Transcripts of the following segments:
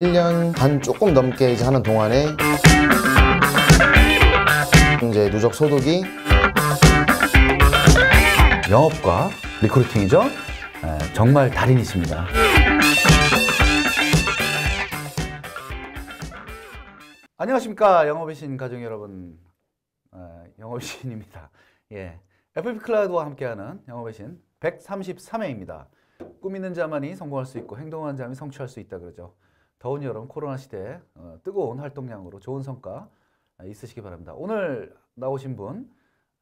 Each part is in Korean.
1년 반 조금 넘게 이제 하는 동안에 이제 누적 소득이 영업과 리크루팅이죠. 네, 정말 달인이십니다. 안녕하십니까 영업이신 가족 여러분 네, 영업이 신입니다. 예, FP 클라우드와 함께하는 영업이신 133회입니다. 꾸미는 자만이 성공할 수 있고 행동하는 자만이 성취할 수 있다 그러죠. 더운 여름 코로나 시대 어, 뜨거운 활동량으로 좋은 성과 아, 있으시기 바랍니다. 오늘 나오신 분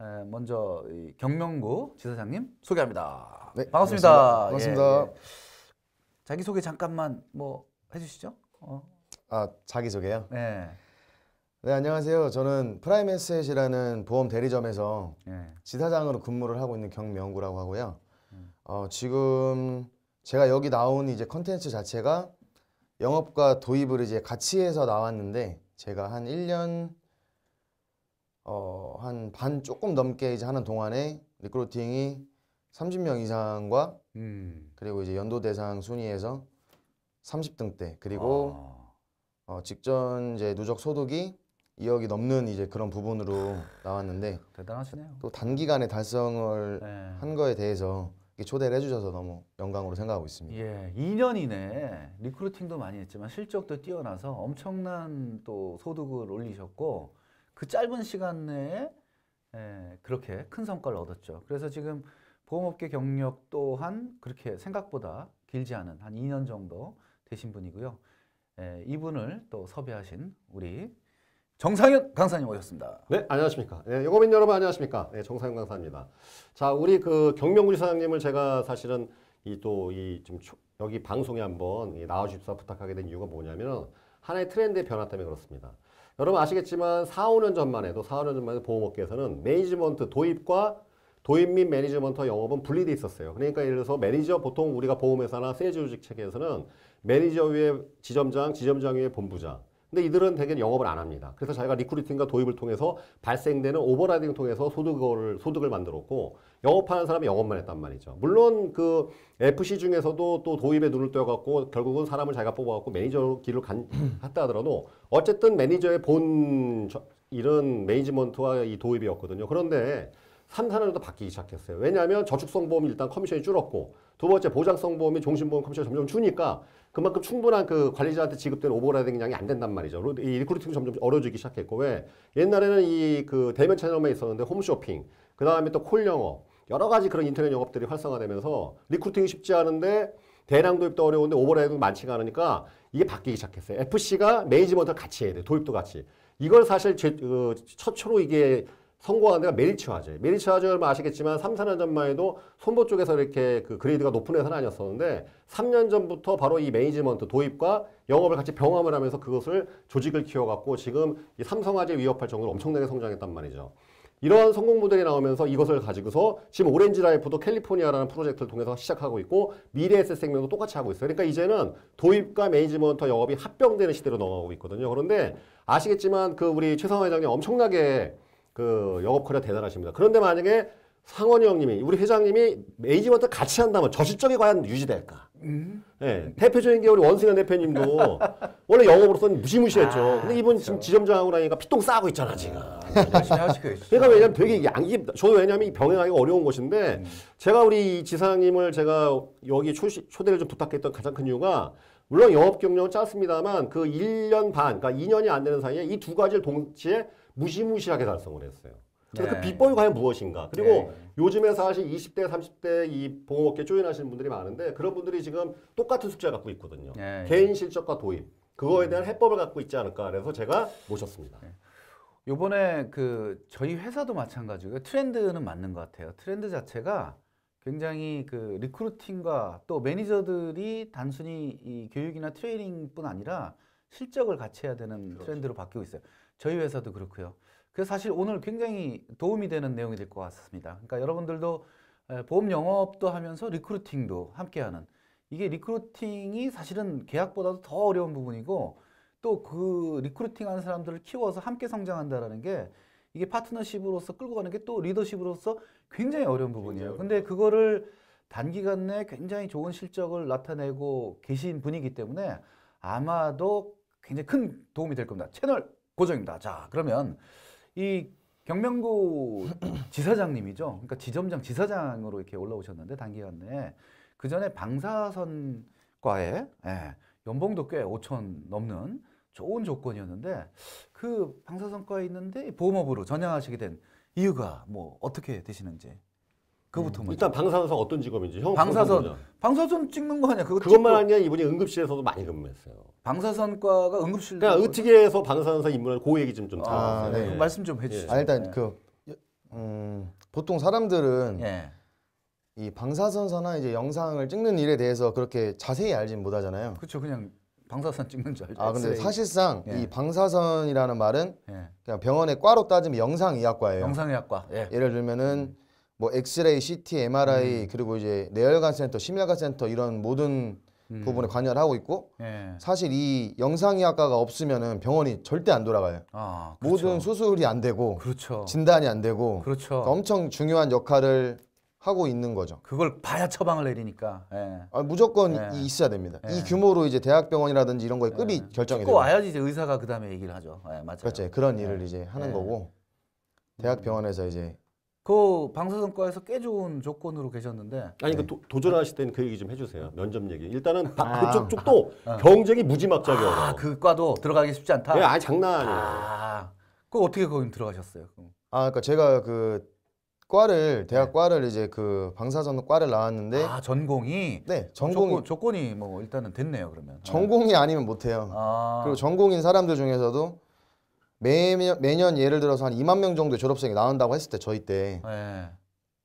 에, 먼저 경명구 지사장님 소개합니다. 네, 반갑습니다. 반갑습니다. 반갑습니다. 예, 예. 자기 소개 잠깐만 뭐 해주시죠. 어. 아 자기 소개요? 네. 예. 네 안녕하세요. 저는 프라이메셋이라는 보험 대리점에서 네. 지사장으로 근무를 하고 있는 경명구라고 하고요. 음. 어, 지금 제가 여기 나온 이제 컨텐츠 자체가 영업과 도입을 이제 같이 해서 나왔는데 제가 한 1년 어, 한 반 조금 넘게 이제 하는 동안에 리크루팅이 30명 이상과 음. 그리고 이제 연도 대상 순위에서 30등 대 그리고 아. 어, 직전 이제 누적 소득이 2억이 넘는 이제 그런 부분으로 아, 나왔는데 대단하시네요. 또 단기간에 달성을 네. 한 거에 대해서 초대를 해주셔서 너무 영광으로 생각하고 있습니다. 예, 2년이네 리크루팅도 많이 했지만 실적도 뛰어나서 엄청난 또 소득을 올리셨고 그 짧은 시간 내에 예, 그렇게 큰 성과를 얻었죠. 그래서 지금 보험업계 경력 또한 그렇게 생각보다 길지 않은 한 2년 정도 되신 분이고요. 예, 이분을 또 섭외하신 우리 정상현 강사님 오셨습니다. 네, 안녕하십니까. 네, 여고민 여러분 안녕하십니까. 네, 정상현 강사입니다. 자, 우리 그 경명구지 사장님을 제가 사실은 이 또 이 지금 여기 방송에 한번 나와주십사 부탁하게 된 이유가 뭐냐면 하나의 트렌드의 변화 때문에 그렇습니다. 여러분 아시겠지만 4, 5년 전만 해도 4, 5년 전만 해도 보험업계에서는 매니지먼트 도입과 도입 및 매니지먼트 영업은 분리돼 있었어요. 그러니까 예를 들어서 매니저 보통 우리가 보험회사나 세즈 조직 체계에서는 매니저 위에 지점장, 지점장 위에 본부장 근데 이들은 대개 영업을 안 합니다. 그래서 자기가 리크루팅과 도입을 통해서 발생되는 오버라이딩을 통해서 소득을, 소득을 만들었고 영업하는 사람이 영업만 했단 말이죠. 물론 그 FC 중에서도 또 도입에 눈을 떠갖고 결국은 사람을 자기가 뽑아갖고 매니저 길로 간, 했다 하더라도 어쨌든 매니저의 본 이런 매니지먼트와 이 도입이었거든요. 그런데 3, 4년도 바뀌기 시작했어요. 왜냐하면 저축성 보험이 일단 커미션이 줄었고 두 번째 보장성 보험이 종신보험 커미션이 점점 주니까 그만큼 충분한 그 관리자한테 지급된 오버라이딩 양이 안 된단 말이죠. 이 리크루팅 점점 어려워지기 시작했고 왜 옛날에는 이 그 대면 채널만 있었는데 홈쇼핑 그 다음에 또 콜 영업 여러 가지 그런 인터넷 영업들이 활성화되면서 리크루팅이 쉽지 않은데 대량 도입도 어려운데 오버라이딩 많지가 않으니까 이게 바뀌기 시작했어요. FC가 매니지먼트를 같이 해야 돼. 도입도 같이. 이걸 사실 제, 그, 첫, 초로 이게 성공한 데가 메리츠화재. 메리츠화재는 뭐 아시겠지만 3, 4년 전만 해도 손보 쪽에서 이렇게 그 그레이드가 높은 회사는 아니었었는데 3년 전부터 바로 이 매니지먼트 도입과 영업을 같이 병합을 하면서 그것을 조직을 키워갖고 지금 이 삼성화재 위협할 정도로 엄청나게 성장했단 말이죠. 이러한 성공 모델이 나오면서 이것을 가지고서 지금 오렌지 라이프도 캘리포니아라는 프로젝트를 통해서 시작하고 있고 미래 에셋 생명도 똑같이 하고 있어요. 그러니까 이제는 도입과 매니지먼트 영업이 합병되는 시대로 넘어가고 있거든요. 그런데 아시겠지만 그 우리 최상화 회장님 엄청나게 그 영업 커리어 대단하십니다. 그런데 만약에 상원이 형님이 우리 회장님이 매니지먼트 같이 한다면 저 실적이 과연 유지될까? 음. 네, 대표적인 게 우리 원승현 대표님도 원래 영업으로서는 무시무시했죠. 아, 근데 이분 지금 그렇죠. 지점장하고 나니까 피똥 싸고 있잖아 지금. 음. 그러니까 왜냐면 되게 양이 저도 왜냐면 병행하기가 어려운 것인데 음. 제가 우리 지사님을 제가 여기 초시, 초대를 좀 부탁했던 가장 큰 이유가 물론 영업 경력은 짧습니다만 그 1년 반, 그러니까 2년이 안 되는 사이에 이 두 가지를 동시에 무시무시하게 달성을 했어요. 그 네. 그 비법이 과연 무엇인가? 그리고 네. 요즘에 사실 20대, 30대 이 보호업계 조인하시는 분들이 많은데 그런 분들이 지금 똑같은 숙제 갖고 있거든요. 네. 개인 실적과 도입 그거에 네. 대한 해법을 갖고 있지 않을까 그래서 제가 모셨습니다. 네. 요번에 그 저희 회사도 마찬가지고 트렌드는 맞는 것 같아요. 트렌드 자체가 굉장히 그 리크루팅과 또 매니저들이 단순히 이 교육이나 트레이닝뿐 아니라 실적을 같이 해야 되는 그렇죠. 트렌드로 바뀌고 있어요. 저희 회사도 그렇고요. 그래서 사실 오늘 굉장히 도움이 되는 내용이 될 것 같습니다. 그러니까 여러분들도 보험 영업도 하면서 리크루팅도 함께하는 이게 리크루팅이 사실은 계약보다도 더 어려운 부분이고 또 그 리크루팅하는 사람들을 키워서 함께 성장한다라는 게 이게 파트너십으로서 끌고 가는 게 또 리더십으로서 굉장히 어려운 부분이에요. 근데 그거를 단기간 내에 굉장히 좋은 실적을 나타내고 계신 분이기 때문에 아마도 굉장히 큰 도움이 될 겁니다. 채널 고정입니다. 자, 그러면 이 경명구 지사장님이죠. 그러니까 지점장 지사장으로 이렇게 올라오셨는데 단기간 내에 그 전에 방사선과의 예, 연봉도 꽤 5천 넘는 좋은 조건이었는데 그 방사선과에 있는데 보험업으로 전향하시게 된 이유가 뭐 어떻게 되시는지 그부터 먼저. 일단 방사선 어떤 직업인지 형 방사선 방사선 찍는 거 아니야? 그거 그것만 아니라 이분이 응급실에서도 많이 근무했어요. 방사선과가 응급실. 그러니까 어떻게서 방사선사 입문한 고그 얘기 좀좀 아, 네. 네. 말씀 좀 해주세요. 아, 일단 네. 그 음, 보통 사람들은 네. 이 방사선사나 이제 영상을 찍는 일에 대해서 그렇게 자세히 알지는 못하잖아요. 그렇죠, 그냥 방사선 찍는 줄 알죠. 아 근데 엑스 사실상 예. 이 방사선이라는 말은 예. 그냥 병원의 과로 따지면 영상의학과예요. 영상의학과. 예. 를 들면은 음. 뭐 엑스레이, CT, MRI 음. 그리고 이제 내혈관 센터, 심혈관 센터 이런 모든 음. 부분에 관여를 하고 있고 예. 사실 이 영상의학과가 없으면은 병원이 절대 안 돌아가요. 아, 그렇죠. 모든 수술이 안 되고 그렇죠. 진단이 안 되고 그렇죠. 그러니까 엄청 중요한 역할을 하고 있는 거죠. 그걸 봐야 처방을 내리니까. 예. 아, 무조건 예. 있어야 됩니다. 이 예. 규모로 이제 대학병원이라든지 이런 거에 예. 급이 결정이 돼요. 와야지 이제 의사가 그다음에 얘기를 하죠. 예, 맞아요. 그렇죠. 그런 일을 이제 하는 거고 대학병원에서 음. 이제 그 방사선과에서 꽤 좋은 조건으로 계셨는데 아니 그 네. 도, 도전하실 때는 그 얘기 좀 해주세요 면접 얘기 일단은 아, 그쪽 쪽도 아, 어. 경쟁이 무지막지하게 아, 그 과도 들어가기 쉽지 않다 예, 아 장난 아니에요 아, 그 어떻게 거기 들어가셨어요 그럼? 아 그러니까 제가 그 과를 대학 네. 과를 이제 그 방사선 과를 나왔는데 아 전공이 네 아, 전공이 조건, 이뭐 일단은 됐네요 그러면 전공이 아니면 못해요 아. 그리고 전공인 사람들 중에서도 매년, 매년 예를 들어서 한 2만 명 정도 졸업생이 나온다고 했을 때 저희 때 네.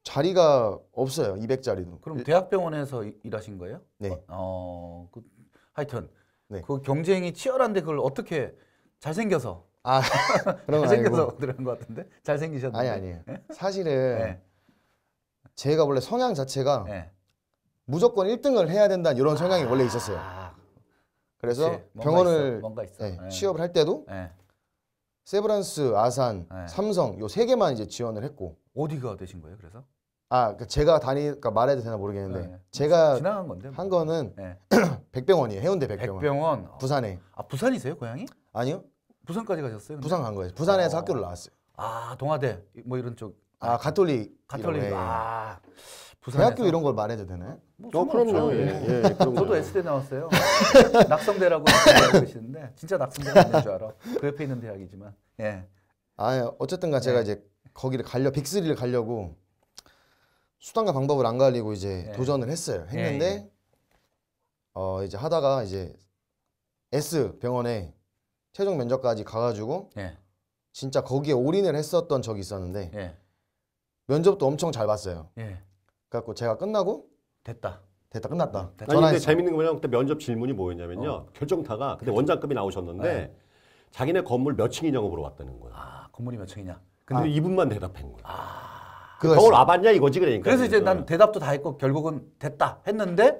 자리가 없어요. 200자리도. 그럼 그 대학병원에서 일- 하신 거예요? 네. 어, 그, 하여튼 네. 그 경쟁이 치열한데 그걸 어떻게 잘생겨서 아 그런 건아 잘생겨서 들어간 것 같은데 잘생기셨는데 아니 아니에요. 네? 사실은 네. 제가 원래 성향 자체가 네. 무조건 1등을 해야 된다는 이런 성향이 아. 원래 있었어요. 그래서 그치. 뭔 병원을 있어, 뭔가 있어. 네, 네. 취업을 할 때도 네. 세브란스, 아산, 네. 삼성 요 세 개만 이제 지원을 했고 어디가 되신 거예요? 그래서 아 그러니까 제가 다니까 그러니까 그 말해도 되나 모르겠는데 네. 제가 지나간 건데 뭐. 한 거는 네. 백병원이에요. 해운대 백병원. 백병원. 부산에. 아 부산이세요 고향이? 아니요. 부산까지 가셨어요? 근데? 부산 간 거예요. 부산에서 어. 학교를 나왔어요. 아 동아대 뭐 이런 쪽. 아 가톨릭. 가톨릭. 예, 예. 아 부산에서. 대학교 이런 걸 말해도 되나뭐 어, 그럼요. 예, 예, 예, 그럼요. 저도 S대 나왔어요. 낙성대라고 계시는데 진짜 낙성대가 줄 알아. 그 옆에 있는 대학이지만. 예. 아, 예. 어쨌든가 제가 예. 이제 거기를 가려 빅3를 가려고 수단과 방법을 안 가리고 이제 예. 도전을 했어요. 했는데 예, 어, 이제 하다가 이제 S 병원에 최종 면접까지 가가지고 진짜 거기에 올인을 했었던 적이 있었는데 면접도 엄청 잘 봤어요. 그래갖고 제가 끝나고 됐다. 됐다 끝났다. 음, 됐다. 아니 근데 재밌는 거냐면 그때 면접 질문이 뭐였냐면요. 어. 결정타가 그때 그렇죠. 원장급이 나오셨는데 네. 자기네 건물 몇 층이냐고 물어봤다는 거예요. 아 건물이 몇 층이냐. 근데 아. 이분만 대답한 거예요. 아. 그거 서울 와봤냐 이거지 그러니까. 그래서 이제 난 네. 대답도 다 했고 결국은 됐다 했는데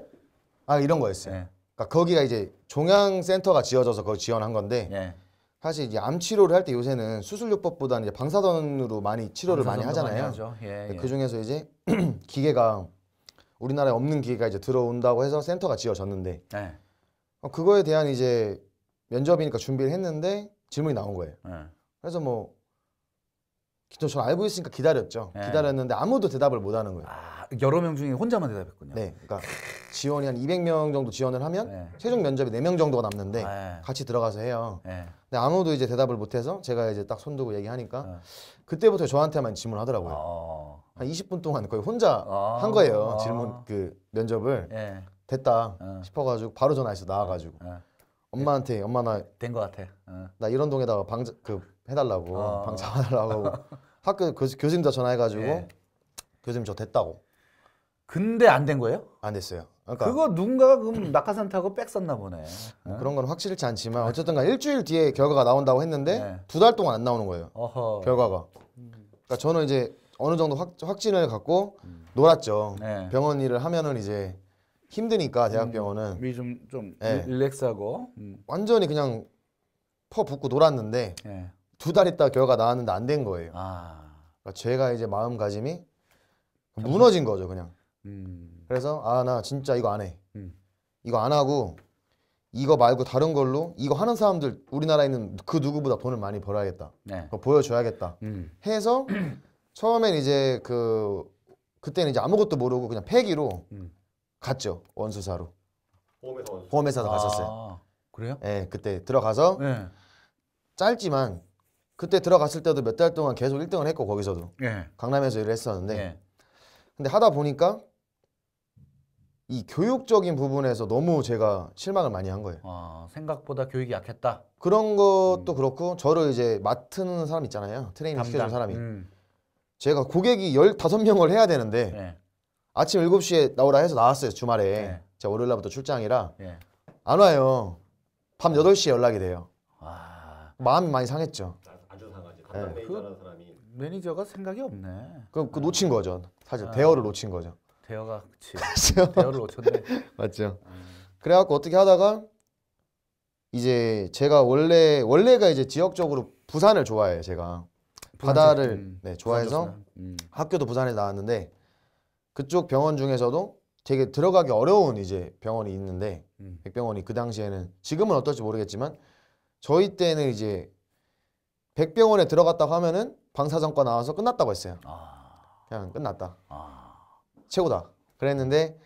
아 이런 거였어요. 예. 그러니까 거기가 이제 종양 센터가 지어져서 그걸 지원한 건데 예. 사실 이제 암 치료를 할 때 요새는 수술요법보다는 이제 방사선으로 많이 치료를 많이 하잖아요. 많이 예, 예. 그 중에서 이제 기계가 우리나라에 없는 기계가 이제 들어온다고 해서 센터가 지어졌는데 예. 어, 그거에 대한 이제 면접이니까 준비를 했는데 질문이 나온 거예요. 예. 그래서 뭐저 알고 있으니까 기다렸죠. 네. 기다렸는데 아무도 대답을 못 하는 거예요. 아, 여러 명 중에 혼자만 대답했군요. 네. 그러니까 지원이 한 200명 정도 지원을 하면 네. 최종 면접이 4명 정도가 남는데 네. 같이 들어가서 해요. 예. 근데 아무도 이제 대답을 못 해서 제가 이제 딱손두고 얘기하니까 어. 그때부터 저한테만 질문하더라고요. 어. 한 20분 동안 거의 혼자 어. 한 거예요. 어. 질문 그 면접을 됐다 어. 싶어 가지고 바로 전화해서 나와 가지고 어. 엄마한테 엄마 나 된 거 같아. 나 이런 동에다가 방그 해달라고 아. 방 잡아달라고 하고 학교 교, 교수님 다 전화해가지고 예. 교수님 저 됐다고. 근데 안 된 거예요? 안 됐어요. 그러니까 그거 누군가가 그럼 낙하산 타고 빽 썼나 보네. 어? 그런 건 확실치 않지만 어쨌든 간 일주일 뒤에 결과가 나온다고 했는데 네. 예. 두달 동안 안 나오는 거예요. 어허. 결과가. 그러니까 저는 이제 어느 정도 확, 확진을 갖고 음. 놀았죠. 예. 네. 병원 일을 하면은 이제 힘드니까 대학병원은 음, 좀좀 네. 릴렉스하고 음. 완전히 그냥 퍼 붓고 놀았는데 네. 두달 있다 가 결과 가 나왔는데 안 된 거예요. 아. 그러니까 제가 이제 마음가짐이 무너진 거죠, 그냥. 음. 그래서 아나 진짜 이거 안 해. 음. 이거 안 하고 이거 말고 다른 걸로 이거 하는 사람들 우리나라에 있는 그 누구보다 돈을 많이 벌어야겠다. 네. 보여줘야겠다. 음. 해서 처음엔 이제 그 그때는 이제 아무것도 모르고 그냥 폐기로 음. 갔죠 원수사로. 보험회사 원수. 보험회사도 아, 갔었어요. 그래요? 예, 그때 들어가서 네. 짧지만 그때 들어갔을 때도 몇 달 동안 계속 1등을 했고 거기서도 예. 강남에서 일을 했었는데 예. 근데 하다 보니까 이 교육적인 부분에서 너무 제가 실망을 많이 한 거예요. 아, 생각보다 교육이 약했다. 그런 것도 음. 그렇고 저를 이제 맡은 사람 있잖아요. 트레이닝 시켜준 사람이. 음. 제가 고객이 15명을 해야 되는데 예. 아침 7시에 나오라 해서 나왔어요. 주말에. 예. 제가 월요일 날부터 출장이라 예. 안 와요. 밤 8시에 연락이 돼요. 아... 마음이 많이 상했죠. 담 네. 그 매니저라는 사람이 매니저가 생각이 없네. 그럼 그 네. 놓친 거죠. 사실 아. 대여를 놓친 거죠. 대여가 그치. 대여를 놓쳤네. 맞죠. 아. 그래갖고 어떻게 하다가 이제 제가 원래 원래가 이제 지역적으로 부산을 좋아해요. 제가 바다를 음, 네, 좋아해서 음. 학교도 부산에 나왔는데 그쪽 병원 중에서도 되게 들어가기 어려운 이제 병원이 있는데 음. 백병원이 그 당시에는 지금은 어떨지 모르겠지만 저희 때는 이제 백병원에 들어갔다고 하면은 방사선과 나와서 끝났다고 했어요. 아... 그냥 끝났다. 아... 최고다. 그랬는데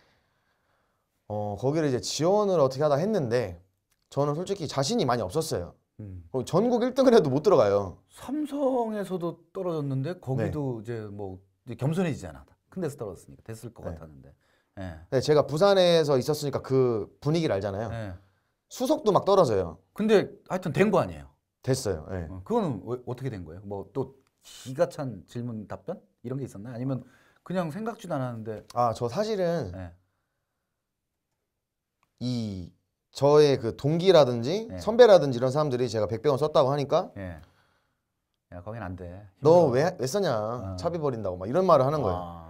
어, 거기를 이제 지원을 어떻게 하다 했는데 저는 솔직히 자신이 많이 없었어요. 음. 전국 1등을 해도 못 들어가요. 삼성에서도 떨어졌는데 거기도 네. 이제 뭐 이제 겸손해지잖아. 큰 데서 떨어졌으니까 됐을 것 네. 같았는데. 네. 네. 제가 부산에서 있었으니까 그 분위기를 알잖아요. 예. 수석도 막 떨어져요. 근데 하여튼 된 거 아니에요. 됐어요. 예. 어, 그거는 왜- 어, 어떻게 된 거예요? 뭐 또 기가 찬 질문 답변 이런 게 있었나요? 아니면 그냥 생각지도 않았는데 아, 저 사실은 예. 이 저의 그 동기라든지 네. 선배라든지 이런 사람들이 제가 1 0 0병원 썼다고 하니까 예. 야, 거긴 안 돼. 너힘왜왜 썼냐? 어. 차비 버린다고 막 이런 말을 하는 아. 거예요. 아.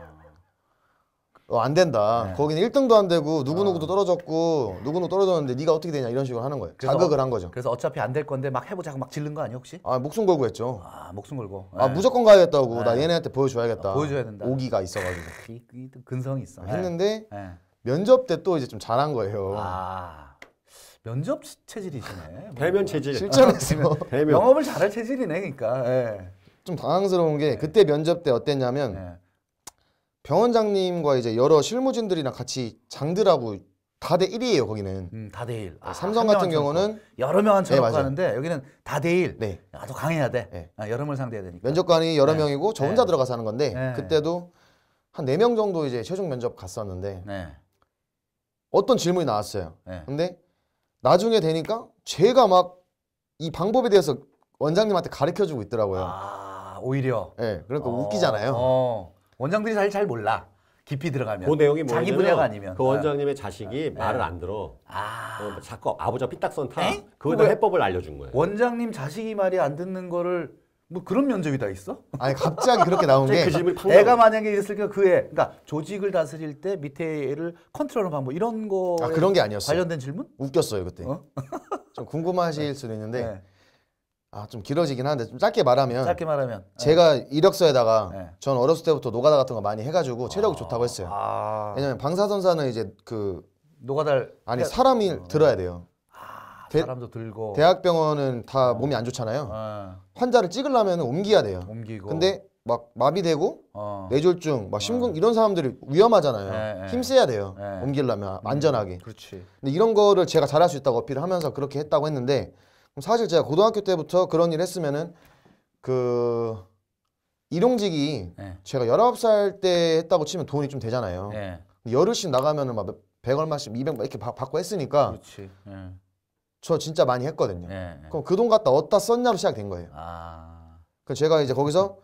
어, 안 된다. 네. 거기는 1등도 안 되고 누구누구도 아. 떨어졌고 누구누구 떨어졌는데 네가 어떻게 되냐 이런 식으로 하는 거예요. 자극을 어, 한 거죠. 그래서 어차피 안 될 건데 막 해보자고 막 질른 거 아니에요 혹시? 아 목숨 걸고 했죠. 아 목숨 걸고. 아, 네. 아 무조건 가야겠다고. 네. 나 얘네한테 보여줘야겠다. 어, 보여줘야 된다. 오기가 있어가지고. 근성이 있어. 네. 했는데 네. 면접 때 또 이제 좀 잘한 거예요. 아. 면접 체질이시네. 대면 체질. 실전에서 대면. 영업을 잘할 체질이네, 그러니까. 예. 좀 당황스러운 게 그때 면접 때 어땠냐면 병원장님과 이제 여러 실무진들이랑 같이 장들하고 다대 1이에요 거기는. 음, 다대 1. 아, 삼성 같은 경우는 여러 명한 테 네, 하는데 여기는 다대 1. 네. 아주 강해야 돼. 네. 아, 여러 명을 상대해야 되니까. 면접관이 여러 네. 명이고 저 혼자 네. 들어가서 하는 건데 네. 그때도 한4명 정도 이제 최종 면접 갔었는데 어떤 질문이 나왔어요. 근데 나중에 되니까 제가 막 이 방법에 대해서 원장님한테 가르쳐 주고 있더라고요. 아, 오히려. 네, 그러니까 어, 웃기잖아요. 어. 원장들이 잘, 잘 몰라. 깊이 들어가면. 그 내용이 뭐 자기 분야가 아니면. 그 원장님의 자식이 아, 네. 말을 안 들어. 아. 어, 뭐 자꾸 아버지가 삐딱선 타. 그거에 해법을 알려준 거예요. 원장님 자식이 말이 안 듣는 거를 뭐 그런 면접이 다 있어? 아니 갑자기 그렇게 나온 게그 애가 만약에 이 있을 때그 애, 그러니까 조직을 다스릴 때 밑에 애를 컨트롤하는 방법 이런 거 아, 그런 게 아니었어 관련된 질문? 웃겼어요 그때. 어? 좀 궁금하실 수도 있는데 네. 아좀 길어지긴 하는데 좀 짧게 말하면 짧게 말하면 네. 제가 이력서에다가 네. 전 어렸을 때부터 노가다 같은 거 많이 해가지고 체력이 아. 좋다고 했어요. 아, 왜냐면 방사선사는 이제 그 노가달 아니 사람이 들어야 돼요. 아, 대- 사람도 들고 대학병원은 다 아. 몸이 안 좋잖아요. 어, 환자를 찍으려면 옮기야 돼요. 옮기고 근데 막 마비되고 어, 뇌졸중, 막 심근 이런 사람들이 위험하잖아요. 네, 네. 힘 써야 돼요. 네. 옮기려면 음, 안전하게. 그렇지 근데 이런 거를 제가 잘할 수 있다고 어필을 하면서 그렇게 했다고 했는데 사실 제가 고등학교 때부터 그런 일을 했으면은 그 일용직이 네. 제가 1 9살때 했다고 치면 돈이 좀 되잖아요. 네. 열흘씩 나가면은 막 100, 얼마씩 200 이렇게 바, 받고 했으니까 네. 저 진짜 많이 했거든요. 네. 그럼 그 돈 갖다 어디다 썼냐로 시작된 거예요. 아... 그 제가 이제 거기서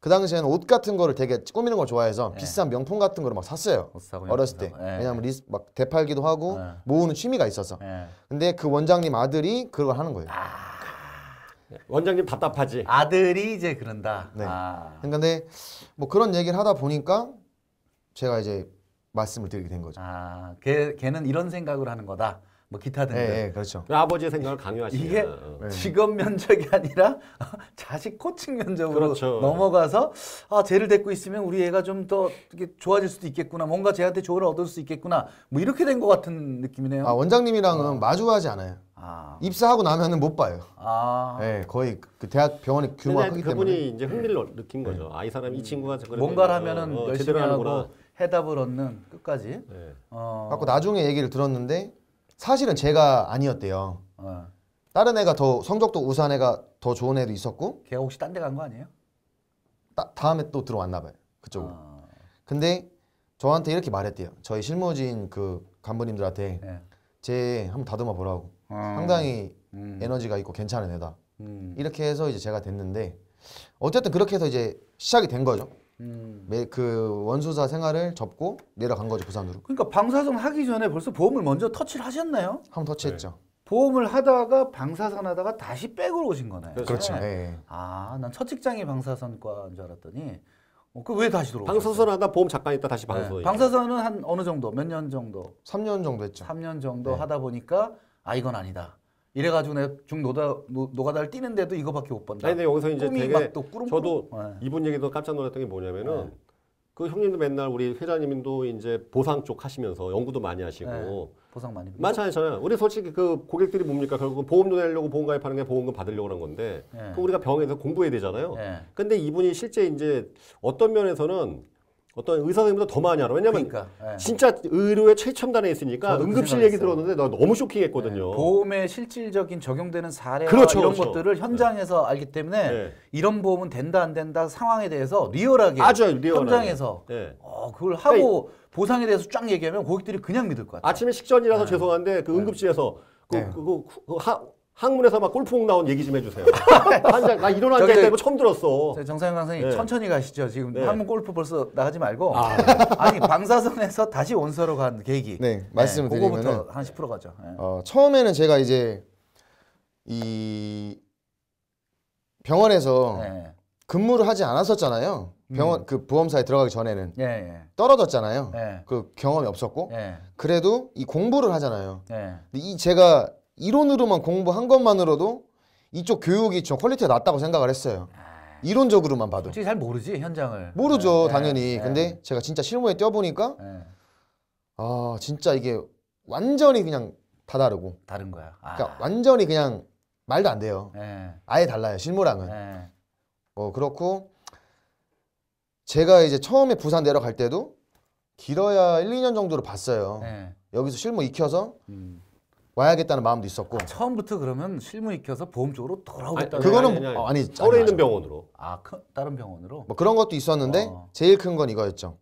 그 당시에는 옷 같은 거를 되게 꾸미는 걸 좋아해서 네. 비싼 명품 같은 거를 막 샀어요. 어렸을 때. 네. 왜냐면 하 리스 막 대팔기도 하고 네. 모으는 취미가 있어서. 근데 그 원장님 아들이 그걸 하는 거예요. 아... 원장님 답답하지. 아들이 이제 그런다. 네. 아... 그러뭐 그러니까 그런 얘기를 하다 보니까 제가 이제 말씀을 드리게 된 거죠. 아, 걔 걔는 이런 생각을 하는 거다. 뭐 기타 등등. 예, 예, 그렇죠. 그 아버지의 생각을 강요하시는 이게 어. 네. 직업 면접이 아니라 자식 코칭 면접으로 그렇죠. 넘어가서 아 쟤를 데리고 있으면 우리 애가 좀 더 좋아질 수도 있겠구나 뭔가 쟤한테 조언을 얻을 수 있겠구나 뭐 이렇게 된 것 같은 느낌이네요. 아 원장님이랑은 어. 마주하지 않아요. 아. 입사하고 나면은 못 봐요. 아. 네, 거의 그 대학 병원의 규모가 크기 그분이 때문에. 이제 네. 흥미를 느낀 거죠. 네. 아이 사람 이 친구가 뭔가를 하면은 어, 열심히 하고 해답을 얻는 끝까지. 네. 어. 갖고 나중에 얘기를 들었는데 사실은 제가 아니었대요. 어. 다른 애가 더 성적도 우수한 애가 더 좋은 애도 있었고 걔가 혹시 딴 데 간 거 아니에요? 따, 다음에 또 들어왔나 봐요. 그쪽으로. 아. 근데 저한테 이렇게 말했대요. 저희 실무진 그 간부님들한테 네. 제 한번 다듬어 보라고. 아. 상당히 음. 에너지가 있고 괜찮은 애다. 음. 이렇게 해서 이제 제가 됐는데 어쨌든 그렇게 해서 이제 시작이 된 거죠. 음. 그원소사 생활을 접고 내려간 거죠 부산으로. 그러니까 방사선 하기 전에 벌써 보험을 먼저 터치를 하셨나요? 한 번 터치했죠. 네. 보험을 하다가 방사선 하다가 다시 백으로 오신 거네요. 그렇죠. 그렇죠. 네. 네. 아, 난 첫 직장이 방사선과인 줄 알았더니 어, 그왜 다시 돌아오셨어 방사선 하다 보험 잠깐 있다 다시 네. 방사선. 네. 방사선은 한 어느 정도 몇 년 정도? 3년 정도 했죠. 3년 정도 네. 하다 보니까 아 이건 아니다. 이래가지고 내가 중 노다 노가다를 뛰는데도 이거밖에 못 본다. 근데 여기서 이제 되게 저도 네. 이분 얘기도 깜짝 놀랐던 게 뭐냐면은 네. 그 형님도 맨날 우리 회장님도 이제 보상 쪽 하시면서 연구도 많이 하시고 네. 보상 많이 많잖아요. 우리 솔직히 그 고객들이 뭡니까 결국 보험료 내려고 보험가입 하는 게 보험금 받으려고 하는 건데 네. 그 우리가 병에서 공부해야 되잖아요. 네. 근데 이분이 실제 이제 어떤 면에서는 어떤 의사 선생님보다 더 많이 알아. 왜냐면 그러니까, 예. 진짜 의료의 최첨단에 있으니까 그 응급실 얘기 들었는데 나 너무 쇼킹했거든요. 예. 보험에 실질적인 적용되는 사례 그렇죠, 이런 그렇죠. 것들을 네. 현장에서 알기 때문에 네. 이런 보험은 된다 안 된다 상황에 대해서 리얼하게 아주 리얼하게. 현장에서 네. 어, 그걸 하고 그러니까 보상에 대해서 쫙 얘기하면 고객들이 그냥 믿을 것 같아요. 아침에 식전이라서 네. 죄송한데 그 네. 응급실에서 그, 네. 그, 그, 그 하, 학문에서 막 골프공 나온 얘기 좀 해주세요. 한장, 나 이런 한장 되고 처음 들었어. 정상현 강사님, 네. 천천히 가시죠. 지금 네. 학문 골프 벌써 나가지 말고. 아, 네. 니 방사선에서 다시 원서로 간 계기. 네, 말씀을 네, 드리면. 그거부터 한10% 가죠. 네. 어, 처음에는 제가 이제 이 병원에서 네. 근무를 하지 않았었잖아요. 병원 음. 그 보험사에 들어가기 전에는 예, 예. 떨어졌잖아요. 예. 그 경험이 없었고 예. 그래도 이 공부를 하잖아요. 예. 근데 이 제가 이론으로만 공부한 것만으로도 이쪽 교육이 좀 퀄리티가 낮다고 생각을 했어요. 아. 이론적으로만 봐도. 솔직히 잘 모르지 현장을. 모르죠 네, 네, 당연히. 네. 근데 제가 진짜 실무에 뛰어보니까 네. 아 진짜 이게 완전히 그냥 다 다르고. 다른 거야. 아. 그러니까 완전히 그냥 말도 안 돼요. 네. 아예 달라요 실무랑은. 네. 어 그렇고 제가 이제 처음에 부산 내려갈 때도 길어야 1, 2년 정도로 봤어요. 여기서 실무 익혀서 음. 와야겠다는 마음도 있었고 처음부터 그러면 실무 익혀서 보험 쪽으로 돌아오겠다. 는 그거는 아니, 아니, 아니. 어, 아니 서울에 있는 병원으로. 아 큰, 다른 병원으로. 뭐 그런 것도 있었는데 어. 제일 큰 건 이거였죠.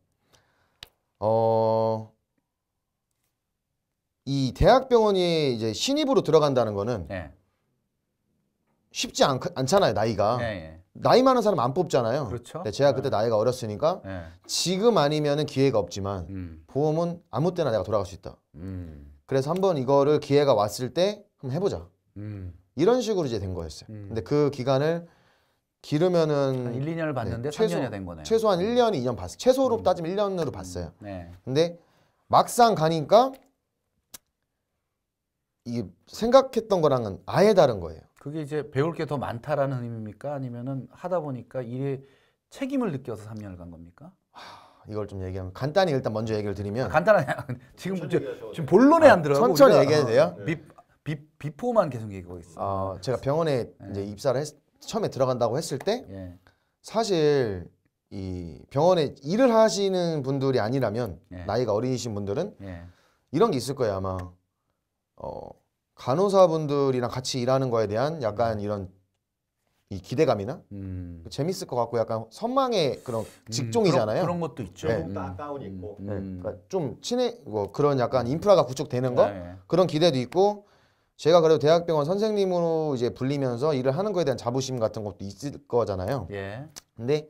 어. 이 대학병원이 이제 신입으로 들어간다는 거는 네. 쉽지 않, 않잖아요 나이가 네, 네. 나이 많은 사람 안 뽑잖아요 그렇죠? 제가 그때 나이가 어렸으니까 지금 아니면 은 기회가 없지만 음. 보험은 아무 때나 내가 돌아갈 수 있다 음. 그래서 한번 이거를 기회가 왔을 때 한번 해보자. 음. 이런 식으로 이제 된 거였어요. 음. 근데 그 기간을 기르면은 1, 2년을 봤는데 네, 최소, 3년이 된 거네요. 최소한 1년, 음. 2년 봤어요. 최소로 음. 따지면 1년으로 봤어요. 음. 네. 근데 막상 가니까 이 생각했던 거랑은 아예 다른 거예요. 그게 이제 배울 게 더 많다라는 의미입니까? 아니면은 하다 보니까 일에 책임을 느껴서 3년을 간 겁니까? 이걸 좀 얘기하면 간단히 일단 먼저 얘기를 드리면 간단하냐? 지금 이 지금 본론에 안 아, 들어가고 천천히 얘기해도 돼요? 어, 비, 비, 비포만 계속 얘기하고 있어요. 어, 제가 병원에 네. 이제 입사를 했, 처음에 들어간다고 했을 때 예. 사실 이 병원에 일을 하시는 분들이 아니라면 예. 나이가 어리신 분들은 예. 이런 게 있을 거예요 아마 어, 간호사분들이랑 같이 일하는 거에 대한 약간 음. 이런 이 기대감이나 음. 그 재밌을 것 같고 약간 선망의 그런 음, 직종이잖아요. 그런, 그런 것도 있죠. 네. 음. 다운 음. 있고. 네. 그러니까 좀 친해 뭐 그런 약간 인프라가 구축되는 거 네. 그런 기대도 있고 제가 그래도 대학병원 선생님으로 이제 불리면서 일을 하는 거에 대한 자부심 같은 것도 있을 거잖아요. 예. 근데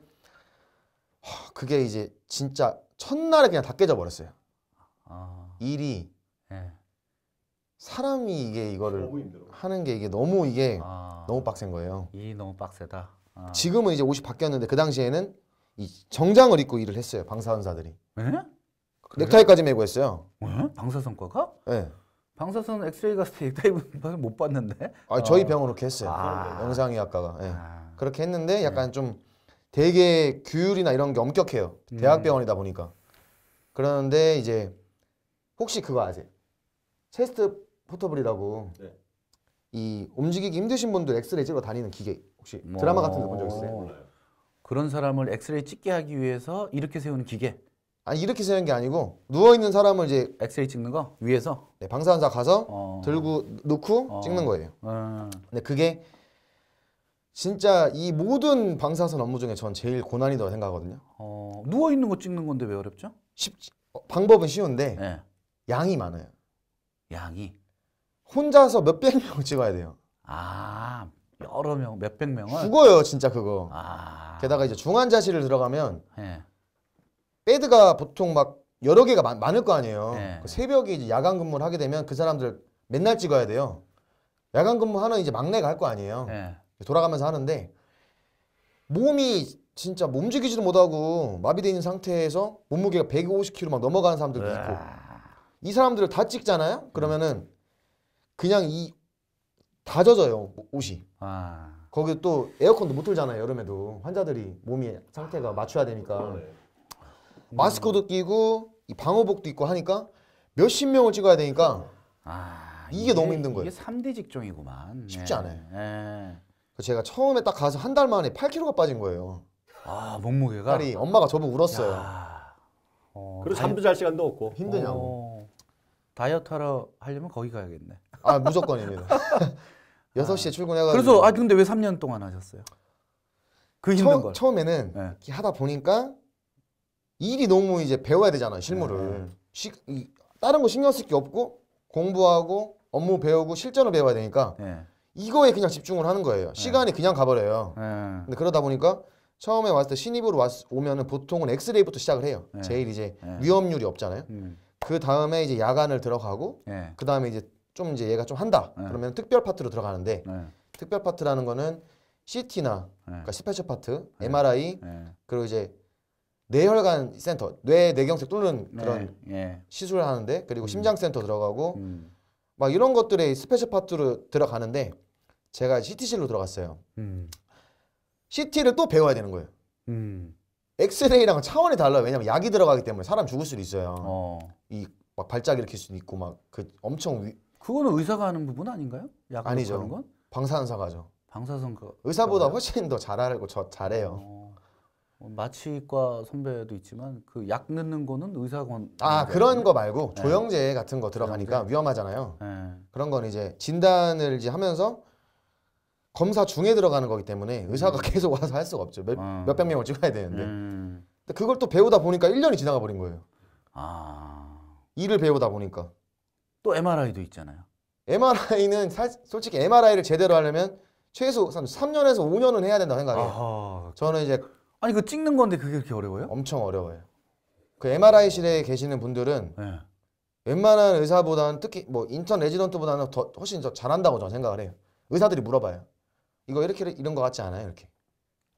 허, 그게 이제 진짜 첫날에 그냥 다 깨져 버렸어요. 아. 일이 예. 사람이 이게 이거를 하는 게 이게 너무 이게 아. 아. 너무 빡센 거예요. 이 너무 빡세다. 아. 지금은 이제 옷이 바뀌었는데 그 당시에는 이 정장을 입고 일을 했어요. 방사선사들이. 에? 넥타이까지 메고 했어요. 에? 방사선과가? 네. 예. 방사선 엑스레이 갔을 때 넥타이 입못 봤는데. 아, 저희 어. 병원 그렇 했어요. 아. 영상의학과가. 네. 예. 아. 그렇게 했는데 약간 네. 좀 되게 규율이나 이런 게 엄격해요. 음. 대학병원이다 보니까. 그러는데 이제 혹시 그거 아세요? 체스트 포터블이라고 네. 이 움직이기 힘드신 분들 엑스레이 찍으러 다니는 기계 혹시 뭐 드라마 같은 거본적 있어요? 그런 사람을 엑스레이 찍게 하기 위해서 이렇게 세우는 기계. 아니 이렇게 세운게 아니고 누워 있는 사람을 이제 엑스레이 찍는 거 위에서 네, 방사선사 가서 어. 들고 놓고 어. 찍는 거예요. 음. 근데 그게 진짜 이 모든 방사선 업무 중에 전 제일 고난이라고 생각하거든요. 어, 누워 있는 거 찍는 건데 왜 어렵죠? 쉽 어, 방법은 쉬운데 네. 양이 많아요. 양이 혼자서 몇백 명 찍어야 돼요. 아 여러 명 몇백 명을 죽어요 진짜 그거. 아. 게다가 이제 중환자실을 들어가면 네. 베드가 보통 막 여러 개가 많, 을거 아니에요. 네. 그 새벽에 이제 야간 근무를 하게 되면 그 사람들 맨날 찍어야 돼요. 야간 근무하는 이제 막내가 할 거 아니에요. 네. 돌아가면서 하는데 몸이 진짜 몸 움직이지도 못하고 마비되어 있는 상태에서 몸무게가 150kg 막 넘어가는 사람들도 으아. 있고 이 사람들을 다 찍잖아요. 그러면은 그냥 이 다 젖어요 옷이. 아. 거기 또 에어컨도 못 틀잖아요 여름에도 환자들이 몸이 상태가 맞춰야 되니까 아, 네. 마스크도 끼고 이 방호복도 입고 하니까 몇 십 명을 찍어야 되니까 아, 이게, 이게, 너무 힘든 거예요. 이게 3대 직종이구만. 쉽지 네. 않아요. 네. 제가 처음에 딱 가서 한 달 만에 8kg가 빠진 거예요. 아 몸무게가? 딸이 엄마가 저보고 울었어요. 어, 그리고 잠도 잘 시간도 없고 힘드냐고. 어. 다이어트 하러 하려면 거기 가야겠네. 아 무조건입니다. 6시에 아. 출근해가지고. 그래서 아 근데 왜 3년 동안 하셨어요? 그 힘든 처, 걸. 처음에는 네. 하다 보니까 일이 너무 이제 배워야 되잖아요 실무를. 네. 시, 이, 다른 거 신경 쓸 게 없고 공부하고 업무 배우고 실전을 배워야 되니까 네. 이거에 그냥 집중을 하는 거예요. 네. 시간이 그냥 가버려요. 네. 근데 그러다 보니까 처음에 왔을 때 신입으로 왔, 오면은 보통은 엑스레이부터 시작을 해요. 네. 제일 이제 위험률이 없잖아요. 음. 그 다음에 이제 야간을 들어가고 예. 그 다음에 이제 좀 이제 얘가 좀 한다 예. 그러면 특별 파트로 들어가는데 예. 특별 파트라는 거는 CT나 예. 그러니까 스페셜 파트, MRI 예. 예. 그리고 이제 뇌혈관 센터 뇌 뇌경색 뚫는 네. 그런 시술을 하는데 그리고 음. 심장 센터 들어가고 음. 막 이런 것들의 스페셜 파트로 들어가는데 제가 CT실로 들어갔어요. 음. CT를 또 배워야 되는 거예요. 음. 엑스레이랑은 차원이 달라요. 왜냐면 약이 들어가기 때문에 사람 죽을 수도 있어요. 어. 이막 발작 일으킬 수도 있고 막 그 엄청 위... 그거는 의사가 하는 부분 아닌가요? 약 아니죠. 건? 방사선사가 죠 방사선 그 의사보다 훨씬 더 잘 알고 저 잘해요. 어. 뭐 마취과 선배도 있지만 그 약 넣는 거는 의사건 아 그런 거 말고 네. 조영제 같은 거 들어가니까 조영제? 위험하잖아요. 네. 그런 건 이제 진단을 이제 하면서 검사 중에 들어가는 거기 때문에 의사가 음. 계속 와서 할 수가 없죠. 몇, 어. 아. 몇백 명을 찍어야 되는데. 음. 근데 그걸 또 배우다 보니까 1년이 지나가 버린 거예요. 아. 일을 배우다 보니까. 또 MRI도 있잖아요. MRI는 사, 솔직히 MRI를 제대로 하려면 최소 3년에서 5년은 해야 된다고 생각해요. 아하. 저는 이제 아니 그 찍는 건데 그게 그렇게 어려워요? 엄청 어려워요. 그 MRI실에 계시는 분들은 네. 웬만한 의사보다는 특히 뭐 인턴 레지던트보다는 더 훨씬 더 잘한다고 저는 생각을 해요. 의사들이 물어봐요. 이거 이렇게 이런 거 같지 않아요? 이렇게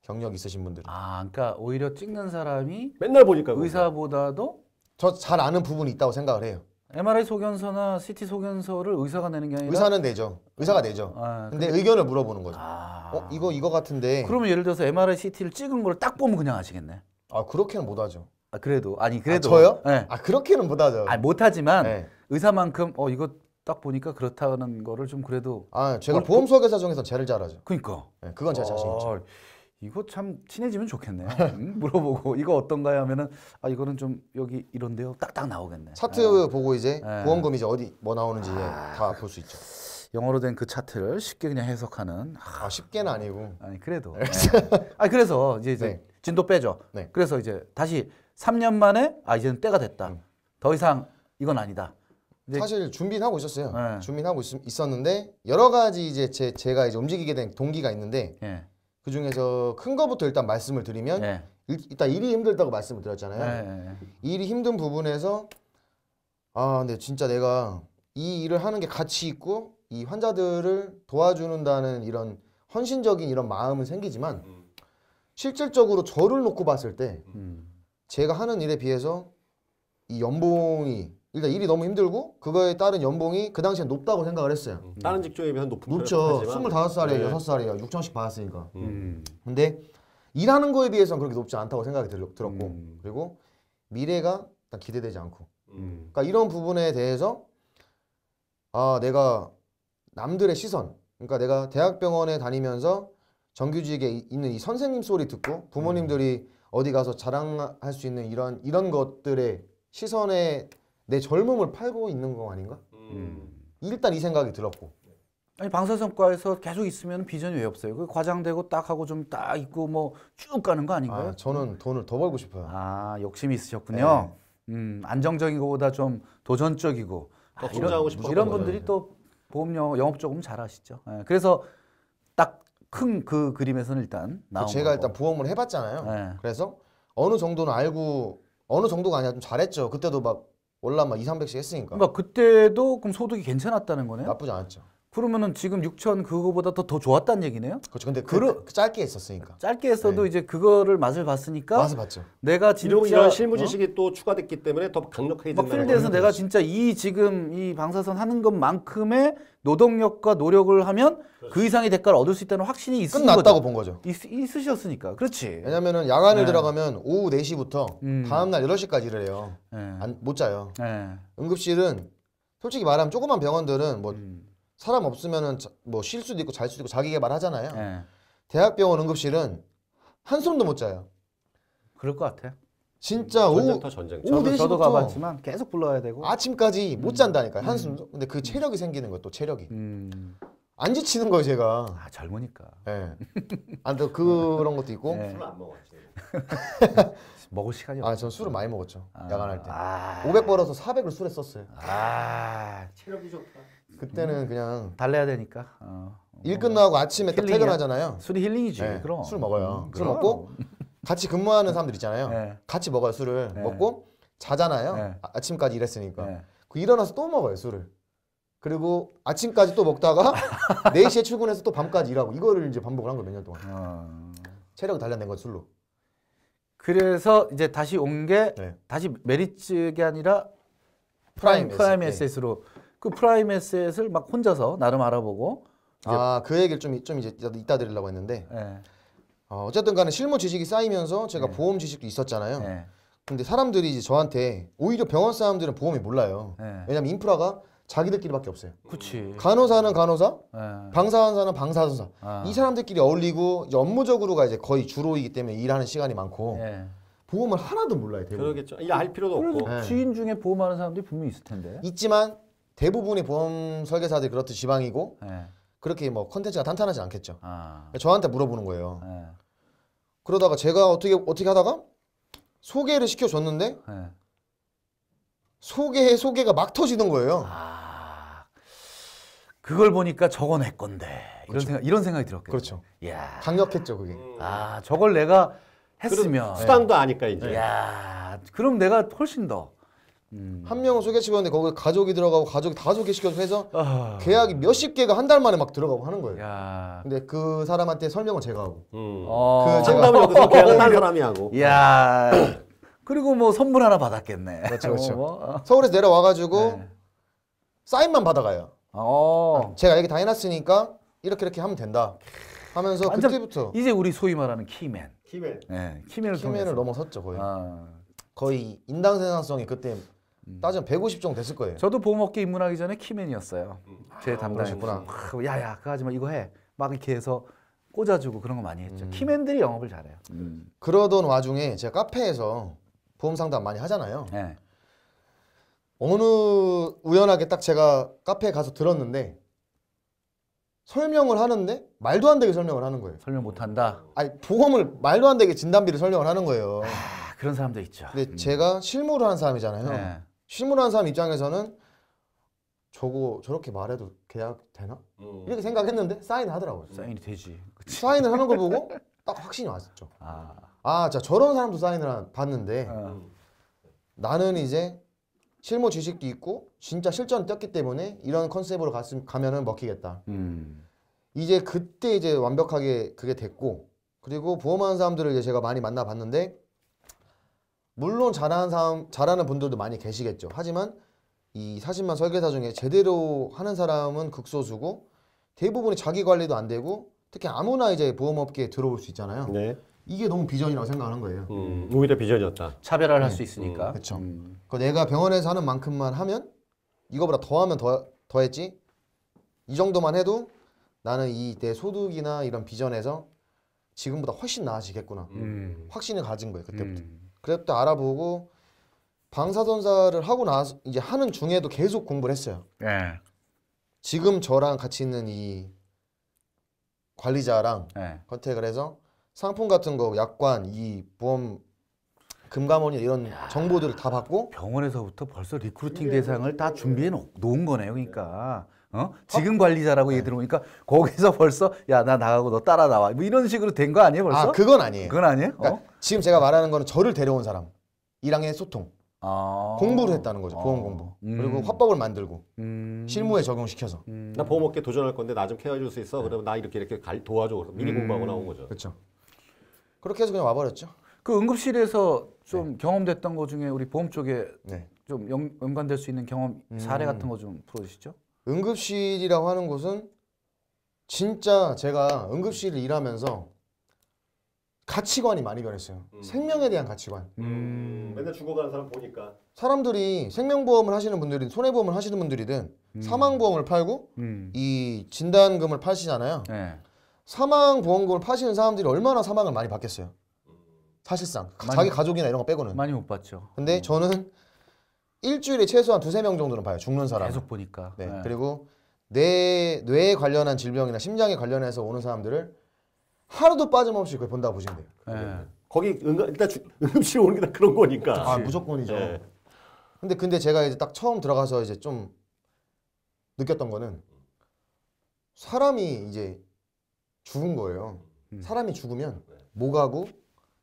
경력 있으신 분들은 아 그러니까 오히려 찍는 사람이 맨날 보니까 의사보다도 저 잘 아는 부분이 있다고 생각을 해요. MRI 소견서나 CT 소견서를 의사가 내는 게 아니라 의사는 내죠. 의사가 내죠. 아, 근데 그게... 의견을 물어보는 거죠. 아... 어 이거 이거 같은데. 그러면 예를 들어서 MRI CT를 찍은 걸 딱 보면 그냥 아시겠네. 아 그렇게는 못 하죠. 아 그래도 아니 아, 그래도 아, 저요? 네. 아 그렇게는 못 하죠. 아 못하지만 네. 의사만큼 어 이거 딱 보니까 그렇다는 거를 좀 그래도 아 제가 보험 소개사 정에서 제일 잘하죠. 그니까 러 네, 그건 제 자신 있죠. 아, 이거 참 친해지면 좋겠네요. 물어보고 이거 어떤가요 하면은 아 이거는 좀 여기 이런데요. 딱딱 나오겠네. 차트 예. 보고 이제 예. 보험금이 이제 어디 뭐 나오는지 아, 다볼 수 있죠. 영어로 된 그 차트를 쉽게 그냥 해석하는 아, 아 쉽게는 아니고 아니 그래도 네. 아 그래서 이제, 이제 네. 진도 빼죠. 네. 그래서 이제 다시 3년 만에 아 이제는 때가 됐다. 음. 더 이상 이건 아니다. 사실 준비는 하고 있었어요. 네. 준비는 하고 있, 었는데 여러 가지 이제 제, 제가 이제 움직이게 된 동기가 있는데 네. 그 중에서 큰 거부터 일단 말씀을 드리면 네. 일, 일단 일이 힘들다고 말씀을 드렸잖아요. 예, 일이 힘든 부분에서 아 근데 진짜 내가 이 일을 하는 게 가치 있고 이 환자들을 도와주는다는 이런 헌신적인 이런 마음은 생기지만 음. 실질적으로 저를 놓고 봤을 때 음. 제가 하는 일에 비해서 이 연봉이 일단 일이 너무 힘들고 그거에 따른 연봉이 그당시에 높다고 생각을 했어요. 음. 다른 직종에 비해 높은 높죠. 스물다섯 살에 네. 여섯 살이에요 6천씩 받았으니까. 음. 음. 근데 일하는 거에 비해서는 그렇게 높지 않다고 생각이 들, 들었고 음. 그리고 미래가 딱 기대되지 않고. 음. 그러니까 이런 부분에 대해서 아 내가 남들의 시선. 그러니까 내가 대학병원에 다니면서 정규직에 있는 이 선생님 소리 듣고 부모님들이 음. 어디 가서 자랑할 수 있는 이런 이런 것들의 시선에 내 젊음을 팔고 있는 거 아닌가? 음. 일단 이 생각이 들었고. 아니 방사선과에서 계속 있으면 비전이 왜 없어요? 그 과장되고 딱 하고 좀 딱 있고 뭐 쭉 가는 거 아닌가요? 아, 저는 돈을 더 벌고 싶어요. 아 욕심이 있으셨군요. 네. 음 안정적인 것보다 좀 도전적이고 아, 이런, 이런 분들이 또 보험료 영업 조금 잘하시죠. 네. 그래서 딱 큰 그 그림에서는 일단 그 나온 제가 거고. 일단 보험을 해봤잖아요. 네. 그래서 어느 정도는 알고 어느 정도가 아니라 좀 잘했죠. 그때도 막 월남 막 2, 300씩 했으니까. 그러니까 그때도 그럼 소득이 괜찮았다는 거네요? 나쁘지 않았죠. 그러면은 지금 6천 그거보다 더, 더 좋았단 얘기네요? 그렇죠. 근데 그, 그러, 그 짧게 했었으니까. 짧게 했어도 네. 이제 그거를 맛을 봤으니까. 맛을 봤죠. 내가 진짜 이런 실무 어? 지식이 어? 또 추가됐기 때문에 더 강력하게 다 필드에서 내가 거지. 진짜 이 지금 이 방사선 하는 것만큼의 노동력과 노력을 하면 그 그렇지. 그 이상의 대가를 얻을 수 있다는 확신이 있으신 끝났다고 거죠. 본 거죠. 있, 으셨으니까 그렇지. 왜냐면은 야간을 네. 들어가면 오후 4시부터 음. 다음 날 8시까지 일 해요. 네. 안, 못 자요. 네. 응급실은 솔직히 말하면 조그만 병원들은 뭐 음. 사람 없으면은 뭐 쉴 수도 있고 잘 수도 있고 자기 개발 하잖아요. 네. 예. 대학병원 응급실은 한숨도 못 자요. 그럴 것 같아. 진짜 오후 오후 네 저도 가봤지만 계속 불러야 되고 아침까지 못잔다니까 음. 한숨도. 근데 그 음. 체력이 생기는 거또 체력이. 음. 안 지치는 거예요, 제가. 아, 젊으니까. 예. 네. 아, 안또 그런 것도 있고. 네. 예. 술안 먹었지. 먹을 시간이 없어. 아, 전 술을 많이 먹었죠. 아, 야간할 때. 아, 500 벌어서 400을 술에 썼어요. 아, 체력이 좋다. 그때는 음. 그냥 달래야 되니까. 어, 일 끝나고 아침에 딱 퇴근하잖아요. 술이 힐링이지. 네, 그럼 술 먹어요. 음, 술 그럼. 먹고 같이 근무하는 사람들 있잖아요. 네. 같이 먹어요 술을 네. 먹고 자잖아요. 네. 아, 침까지 일했으니까. 네. 그 일어나서 또 먹어요 술을. 그리고 아침까지 또 먹다가 4시에 출근해서 또 밤까지 일하고 이거를 이제 반복을 한 거 몇 년 동안. 어... 체력을 단련된 거 술로. 그래서 이제 다시 온 게 다시 메리츠가 아니라 프라임, 프라임 에셋으로 그 프라임 에셋을 막 혼자서 나름 알아보고 아 그 얘기를 좀, 좀 이제 이따 드리려고 했는데 예. 어, 어쨌든 간에 실무 지식이 쌓이면서 제가 예. 보험 지식도 있었잖아요 예. 근데 사람들이 이제 저한테 오히려 병원 사람들은 보험이 몰라요 예. 왜냐면 인프라가 자기들끼리밖에 없어요. 그치. 간호사는 간호사, 예. 방사선사는 방사선사. 아. 이 사람들끼리 어울리고 이제 업무적으로가 이제 거의 주로이기 때문에 일하는 시간이 많고 예. 보험을 하나도 몰라요. 대부분. 그러겠죠. 이 알 필요도 없고. 예. 지인 중에 보험하는 사람들이 분명히 있을 텐데. 있지만 대부분의 보험 설계사들이 그렇듯 지방이고 네. 그렇게 뭐 컨텐츠가 탄탄하지 않겠죠. 아. 그러니까 저한테 물어보는 거예요. 네. 그러다가 제가 어떻게 어떻게 하다가 소개를 시켜줬는데 네. 예. 소개에 소개가 막 터지는 거예요. 아. 그걸 보니까 저건 내 건데 이런 그렇죠. 생각 이런 생각이 들었겠죠. 그렇죠. 야. 강력했죠 그게. 음. 아 저걸 내가 했으면 수당도 아니까 이제. 야 그럼 내가 훨씬 더 음. 한 명은 소개시켰는데 거기 가족이 들어가고 가족이 다 소개시켜서 해서 아... 계약이 몇십 개가 한 달 만에 막 들어가고 하는 거예요. 야... 근데 그 사람한테 설명을 제가 하고 음. 어... 그 상담을 얻어서 계약을 한 사람이 하고. 야 그리고 뭐 선물 하나 받았겠네. 그렇죠, 그렇죠. 뭐, 뭐 어. 서울에서 내려와 가지고 네. 사인만 받아가요. 어... 제가 얘기 다 해놨으니까 이렇게 이렇게 하면 된다. 하면서 그때부터 이제 우리 소위 말하는 키맨. 키맨. 네, 키맨을 키맨을 넘어섰죠 거의. 아... 거의 인당 생산성이 그때 음. 따지면 150종 됐을 거예요. 저도 보험업계 입문하기 전에 키맨이었어요. 제 아, 담당이구나. 야야 그거 하지 마 이거 해. 막 이렇게 해서 꽂아주고 그런 거 많이 했죠. 음. 키맨들이 영업을 잘해요. 음. 그러던 와중에 제가 카페에서 보험 상담 많이 하잖아요. 네. 어느 우연하게 딱 제가 카페에 가서 들었는데 설명을 하는데 말도 안 되게 설명을 하는 거예요. 설명 못 한다. 아니 보험을 말도 안 되게 진단비를 설명을 하는 거예요. 아, 그런 사람도 있죠. 근데 음. 제가 실무를 하는 사람이잖아요. 네. 실무하는 사람 입장에서는 저거 저렇게 말해도 계약 되나? 음. 이렇게 생각했는데 사인을 하더라고요. 사인이 되지. 그치? 사인을 하는 걸 보고 딱 확신이 왔었죠. 아, 아 자, 저런 사람도 사인을 봤는데 아. 나는 이제 실무 지식도 있고 진짜 실전 떴기 때문에 이런 컨셉으로 갔음, 가면은 먹히겠다. 음. 이제 그때 이제 완벽하게 그게 됐고 그리고 보험하는 사람들을 이제 제가 많이 만나봤는데 물론 잘하는 사람, 잘하는 분들도 많이 계시겠죠. 하지만 이 40만 설계사 중에 제대로 하는 사람은 극소수고 대부분이 자기 관리도 안 되고 특히 아무나 이제 보험업계에 들어올 수 있잖아요. 네. 이게 너무 비전이라고 생각하는 거예요. 음, 오히려 비전이었다. 차별화를 네. 할수 있으니까. 음, 그렇죠. 음. 내가 병원에서 하는 만큼만 하면 이거보다 더 하면 더, 더 했지. 이 정도만 해도 나는 이내 소득이나 이런 비전에서 지금보다 훨씬 나아지겠구나. 음. 확신을 가진 거예요. 그때부터. 음. 그래프 알아보고 방사선사를 하고 나서 이제 하는 중에도 계속 공부를 했어요. 예. 지금 저랑 같이 있는 이 관리자랑 예. 컨택을 해서 상품 같은 거, 약관, 이 보험 금감원이 이런 정보들을 다 받고 병원에서부터 벌써 리크루팅 네. 대상을 다 준비해 놓, 놓은 거네요. 그러니까 어? 어? 지금 관리자라고 얘기 네. 들어보니까 거기서 벌써 야 나 나가고 너 따라 나와 뭐 이런 식으로 된 거 아니에요 벌써? 아 그건 아니에요. 그건 아니에요? 그러니까 어? 지금 제가 말하는 거는 저를 데려온 사람 이랑의 소통. 아... 공부를 했다는 거죠. 보험 공부. 음. 그리고 화법을 만들고 음. 실무에 적용시켜서. 음. 나 보험업계 도전할 건데 나 좀 케어해 줄 수 있어. 네. 그러면 나 이렇게 이렇게 갈, 도와줘. 그래서 미리 음. 공부하고 나온 거죠. 그렇죠. 그렇게 해서 그냥 와버렸죠. 그 응급실에서 좀 네. 경험됐던 거 중에 우리 보험 쪽에 네. 좀 연, 연관될 수 있는 경험 사례 음. 같은 거 좀 풀어주시죠. 응급실이라고 하는 곳은 진짜 제가 응급실을 일하면서 가치관이 많이 변했어요. 음. 생명에 대한 가치관. 음. 음. 맨날 죽어가는 사람 보니까. 사람들이 생명보험을 하시는 분들이든 손해보험을 하시는 분들이든 음. 사망보험을 팔고 음. 이 진단금을 파시잖아요. 네. 사망보험금을 파시는 사람들이 얼마나 사망을 많이 받겠어요. 사실상 많이, 자기 가족이나 이런 거 빼고는 많이 못 봤죠. 근데 음. 저는 일주일에 최소한 두세 명 정도는 봐요. 죽는 사람. 계속 보니까. 네. 네. 그리고 뇌 뇌에 관련한 질병이나 심장에 관련해서 오는 사람들을 하루도 빠짐없이 거의 본다고 보시면 돼요. 네. 거기 응급, 일단 주, 응급실 오는 게 다 그런 거니까. 아 무조건이죠. 네. 근데 근데 제가 이제 딱 처음 들어가서 이제 좀 느꼈던 거는 사람이 이제 죽은 거예요. 음. 사람이 죽으면 목하고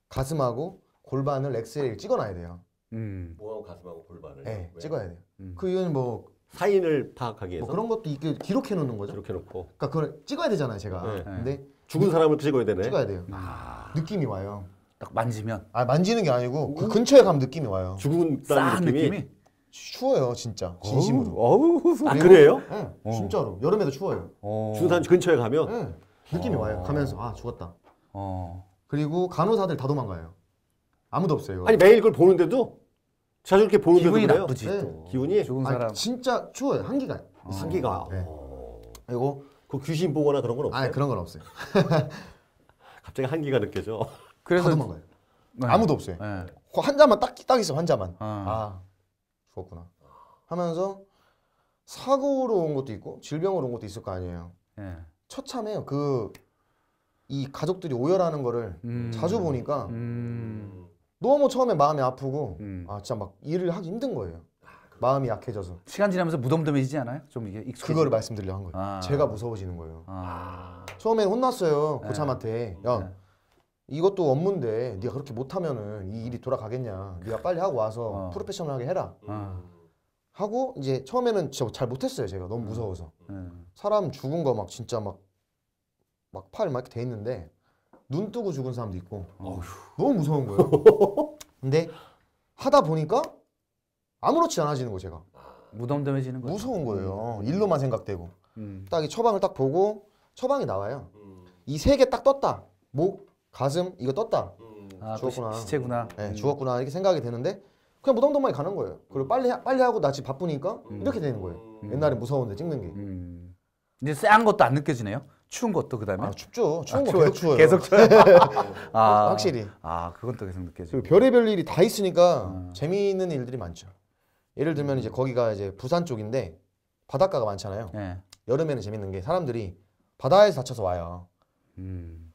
가슴하고 골반을 엑스레이를 찍어놔야 돼요. 음. 목하고 가슴하고 골반을 네, 찍어야 돼요. 음. 그 이건 뭐 사인을 파악하기 뭐 위해서 뭐 그런 것도 이게 기록해 놓는 거죠. 이렇게 놓고 그러니까 그걸 찍어야 되잖아요, 제가. 네. 근데 네. 죽은 사람을 찍어야 되네. 찍어야 돼요. 아. 느낌이 와요. 딱 만지면 아 만지는 게 아니고 그 근처에 가면 느낌이 와요. 죽은 싸느 느낌이 추워요, 진짜. 진심으로. 어우, 어우, 아, 그래요? 네, 어. 진짜로. 여름에도 추워요. 어. 죽은 근처에 가면 네, 느낌이 어. 와요. 가면서 아, 죽었다. 어. 그리고 간호사들 다 도망가요. 아무도 없어요. 이거. 아니, 매일 그걸 보는데도 자주 이렇게 보는데 기분이 그래요? 나쁘지 네. 또. 기분이 죽은 사람. 아니, 진짜 추워요. 한기가. 아, 한기가. 네. 어. 그리고 그 귀신 보거나 그런 건 없어요? 아 그런 건 없어요. 갑자기 한기가 느껴져. 그래서 다 도망가요. 네. 아무도 없어요. 네. 환자만 딱, 딱 있어 환자만. 아. 아 죽었구나. 하면서 사고로 온 것도 있고 질병으로 온 것도 있을 거 아니에요. 네. 처참해요. 그이 가족들이 오열하는 거를 음. 자주 보니까 음. 너무 처음에 마음이 아프고 음. 아 진짜 막 일을 하기 힘든 거예요. 마음이 약해져서 시간 지나면서 무덤덤해지지 않아요? 좀 이게 익숙해. 그거를 말씀드리려 한 거예요. 아. 제가 무서워지는 거예요. 아. 처음에 혼났어요 네. 고참한테. 네. 야 네. 이것도 업무인데 네가 그렇게 못하면은 이 일이 돌아가겠냐. 네가 빨리 하고 와서 어. 프로페셔널하게 해라. 어. 하고 이제 처음에는 진짜 잘 못했어요 제가 너무 무서워서 음. 네. 사람 죽은 거 막 진짜 막 막 팔 막 이렇게 돼 있는데 눈 뜨고 죽은 사람도 있고 어휴. 너무 무서운 거예요. 근데 하다 보니까 아무렇지 않아지는 거예요 제가. 무덤덤해지는 거예요. 무서운 음. 거예요. 일로만 생각되고 음. 딱이 처방을 딱 보고 처방이 나와요. 음. 이세 개 딱 떴다. 목, 가슴 이거 떴다. 음. 아, 그 죽었구나. 그 시, 체구나 네, 음. 죽었구나 이렇게 생각이 되는데 그냥 무덤덤하게 가는 거예요. 그리고 빨리 빨리 하고 나 지금 바쁘니까 이렇게 되는 거예요. 옛날에 무서운데 찍는 게. 이제 쎄한 것도 안 느껴지네요. 추운 것도 그다음에 아, 춥죠. 추운 아, 거 추워요. 계속 추워요. 계속 추워요. 네. 아, 확실히. 아, 그건 또 계속 느껴지고. 별의별 일이 다 있으니까 아. 재미있는 일들이 많죠. 예를 들면 이제 거기가 이제 부산 쪽인데 바닷가가 많잖아요. 네. 여름에는 재밌는 게 사람들이 바다에서 다쳐서 와요. 음.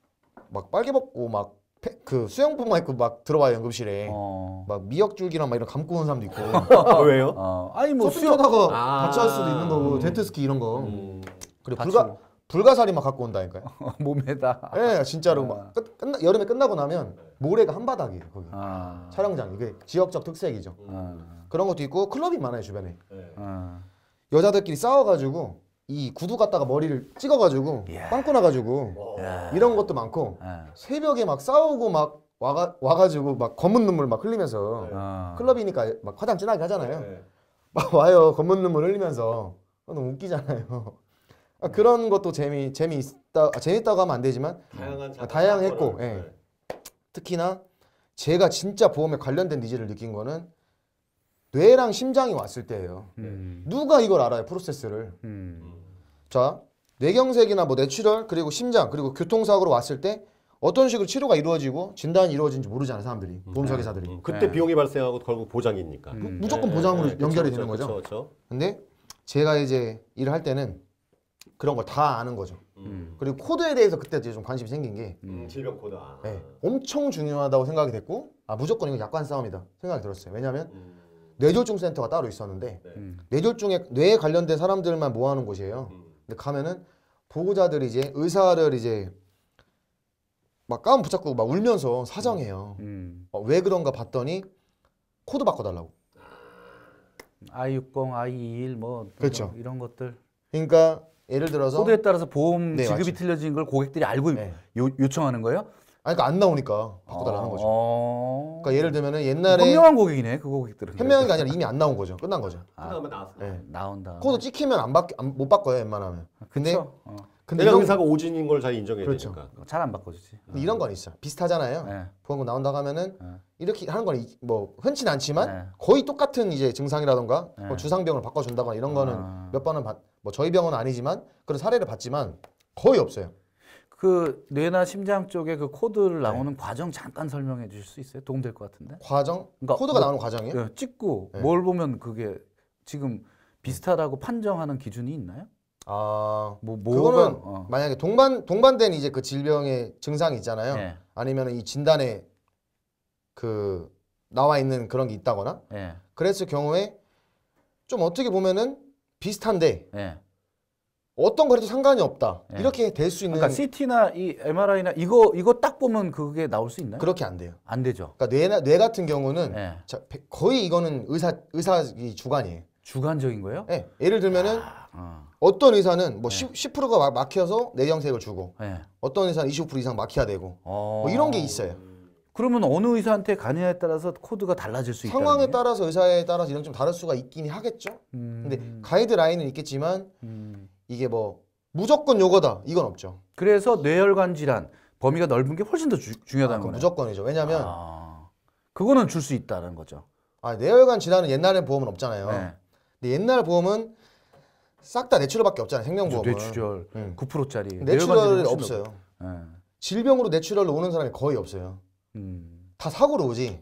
막 빨개 벗고 막 그 수영복만 입고 막 들어와요 연금실에 어. 막 미역줄기랑 막 이런 감고 온 사람도 있고 왜요? 어. 아니 뭐 수영 하고 같이 할 수도 있는 거고 음. 데트스키 이런 거 음. 그리고 불가 불가사리 막 갖고 온다니까요. 어, 몸에다. 예, 네, 진짜로 막 아. 끝, 끝나, 여름에 끝나고 나면 모래가 한 바닥이에요. 거기 아. 촬영장 이게 지역적 특색이죠. 아. 그런 것도 있고 클럽이 많아요 주변에. 네. 아. 여자들끼리 싸워가지고 이 구두 갖다가 머리를 찍어가지고 예. 빵꾸 나가지고 예. 이런 것도 많고 예. 새벽에 막 싸우고 막 와가, 와가지고 막 검은 눈물 막 흘리면서 네. 아. 클럽이니까 막 화장 진하게 하잖아요. 네. 막 와요 검은 눈물 흘리면서 너무 웃기잖아요. 그 그런 것도 재미 재미있다 아, 재밌다고 하면 안 되지만 다양한 아, 다양했고 예. 네. 특히나 제가 진짜 보험에 관련된 니즈를 느낀 거는 뇌랑 심장이 왔을 때예요. 음. 누가 이걸 알아요 프로세스를? 음. 자 뇌경색이나 뭐 뇌출혈 그리고 심장 그리고 교통사고로 왔을 때 어떤 식으로 치료가 이루어지고 진단이 이루어진지 모르잖아요 사람들이 음. 보험사기사들이 네. 음. 그때 네. 비용이 발생하고 결국 보장이니까 음. 무조건 네. 보장으로 네. 연결이 그쵸, 되는 그쵸, 거죠 그쵸, 그 근데 제가 이제 일을 할 때는 그런 걸 다 아는 거죠. 음. 그리고 코드에 대해서 그때 이좀 관심이 생긴 게 음. 음, 질병 코드. 아. 네, 엄청 중요하다고 생각이 됐고 아 무조건 이건 약관 싸움이다 생각이 들었어요. 왜냐하면 음. 뇌졸중 센터가 따로 있었는데 네. 음. 뇌졸중에 뇌에 관련된 사람들만 모아놓은 곳이에요. 근데 가면은 보호자들이 이제 의사를 이제 막 까만 붙잡고 막 울면서 사정해요. 어, 왜 그런가 봤더니 코드 바꿔달라고. I60, I21 뭐 그렇죠. 이런 것들. 그러니까 예를 들어서 코드에 따라서 보험 네, 지급이 맞죠. 틀려진 걸 고객들이 알고 네. 요, 청하는 거예요? 아니 그러니까 안 나오니까 바꿔달라는 아... 거죠. 그러니까 예를 들면은 옛날에 현명한 고객이네 그 고객들은 현명한 게 아니라 이미 안 나온 거죠. 끝난 거죠. 아. 끝나면 나왔어. 네. 나온다. 코드 찍히면 안 바뀌 안, 못 바꿔요 웬만하면. 아, 근데 어. 근데 내가 의사가 오진인 걸 잘 인정해야 그렇죠. 되니까 잘 안 바꿔주지. 근데 이런 건 있어. 비슷하잖아요. 네. 보험금 나온다고 하면은 네. 이렇게 하는 건뭐 흔치는 않지만 네. 거의 똑같은 이제 증상이라던가 네. 뭐 주상병을 바꿔준다거나 이런 아. 거는 아... 몇 번은 받. 뭐 저희 병원은 아니지만 그런 사례를 봤지만 거의 없어요. 그 뇌나 심장 쪽에 그 코드를 네. 나오는 네. 과정 잠깐 설명해 주실 수 있어요? 도움될 것 같은데. 과정? 그러니까 코드가 뭐, 나오는 과정이에요? 네, 찍고 네. 뭘 보면 그게 지금 비슷하다고 판정하는 기준이 있나요? 아, 뭐 그거는 어. 만약에 동반 동반된 이제 그 질병의 증상이 있잖아요. 네. 아니면 이 진단에 그 나와 있는 그런 게 있다거나. 네. 그랬을 경우에 좀 어떻게 보면은 비슷한데 예. 어떤 거래도 상관이 없다. 예. 이렇게 될 수 있는 그러니까 CT나 이 MRI나 이거 이거 딱 보면 그게 나올 수 있나요? 그렇게 안 돼요. 안 되죠. 그러니까 뇌나 뇌 같은 경우는 예. 자, 거의 이거는 의사 의사 주관이에요. 주관적인 거예요? 예. 예를 들면은 아, 어. 어떤 의사는 뭐1 10%가 예. 막혀서 내경색을 주고 예. 어떤 의사는 25% 이상 막혀야 되고 어. 뭐 이런 게 있어요. 그러면 어느 의사한테 가느냐에 따라서 코드가 달라질 수 있다. 상황에 따라서 의사에 따라서 이런 좀 다를 수가 있긴 하겠죠. 음. 근데 가이드라인은 있겠지만 음. 이게 뭐 무조건 요거다 이건 없죠. 그래서 뇌혈관 질환 범위가 넓은 게 훨씬 더 주, 중요하다는 아, 거예요. 무조건이죠. 왜냐하면 아, 그거는 줄 수 있다는 거죠. 아 뇌혈관 질환은 옛날에 보험은 없잖아요. 네. 근데 옛날 보험은 싹다 뇌출혈밖에 없잖아요. 생명보험은. 뇌출혈 응. 9%짜리. 뇌출혈 없어요. 네. 질병으로 뇌출혈로 오는 사람이 거의 없어요. 음. 다 사고로 오지.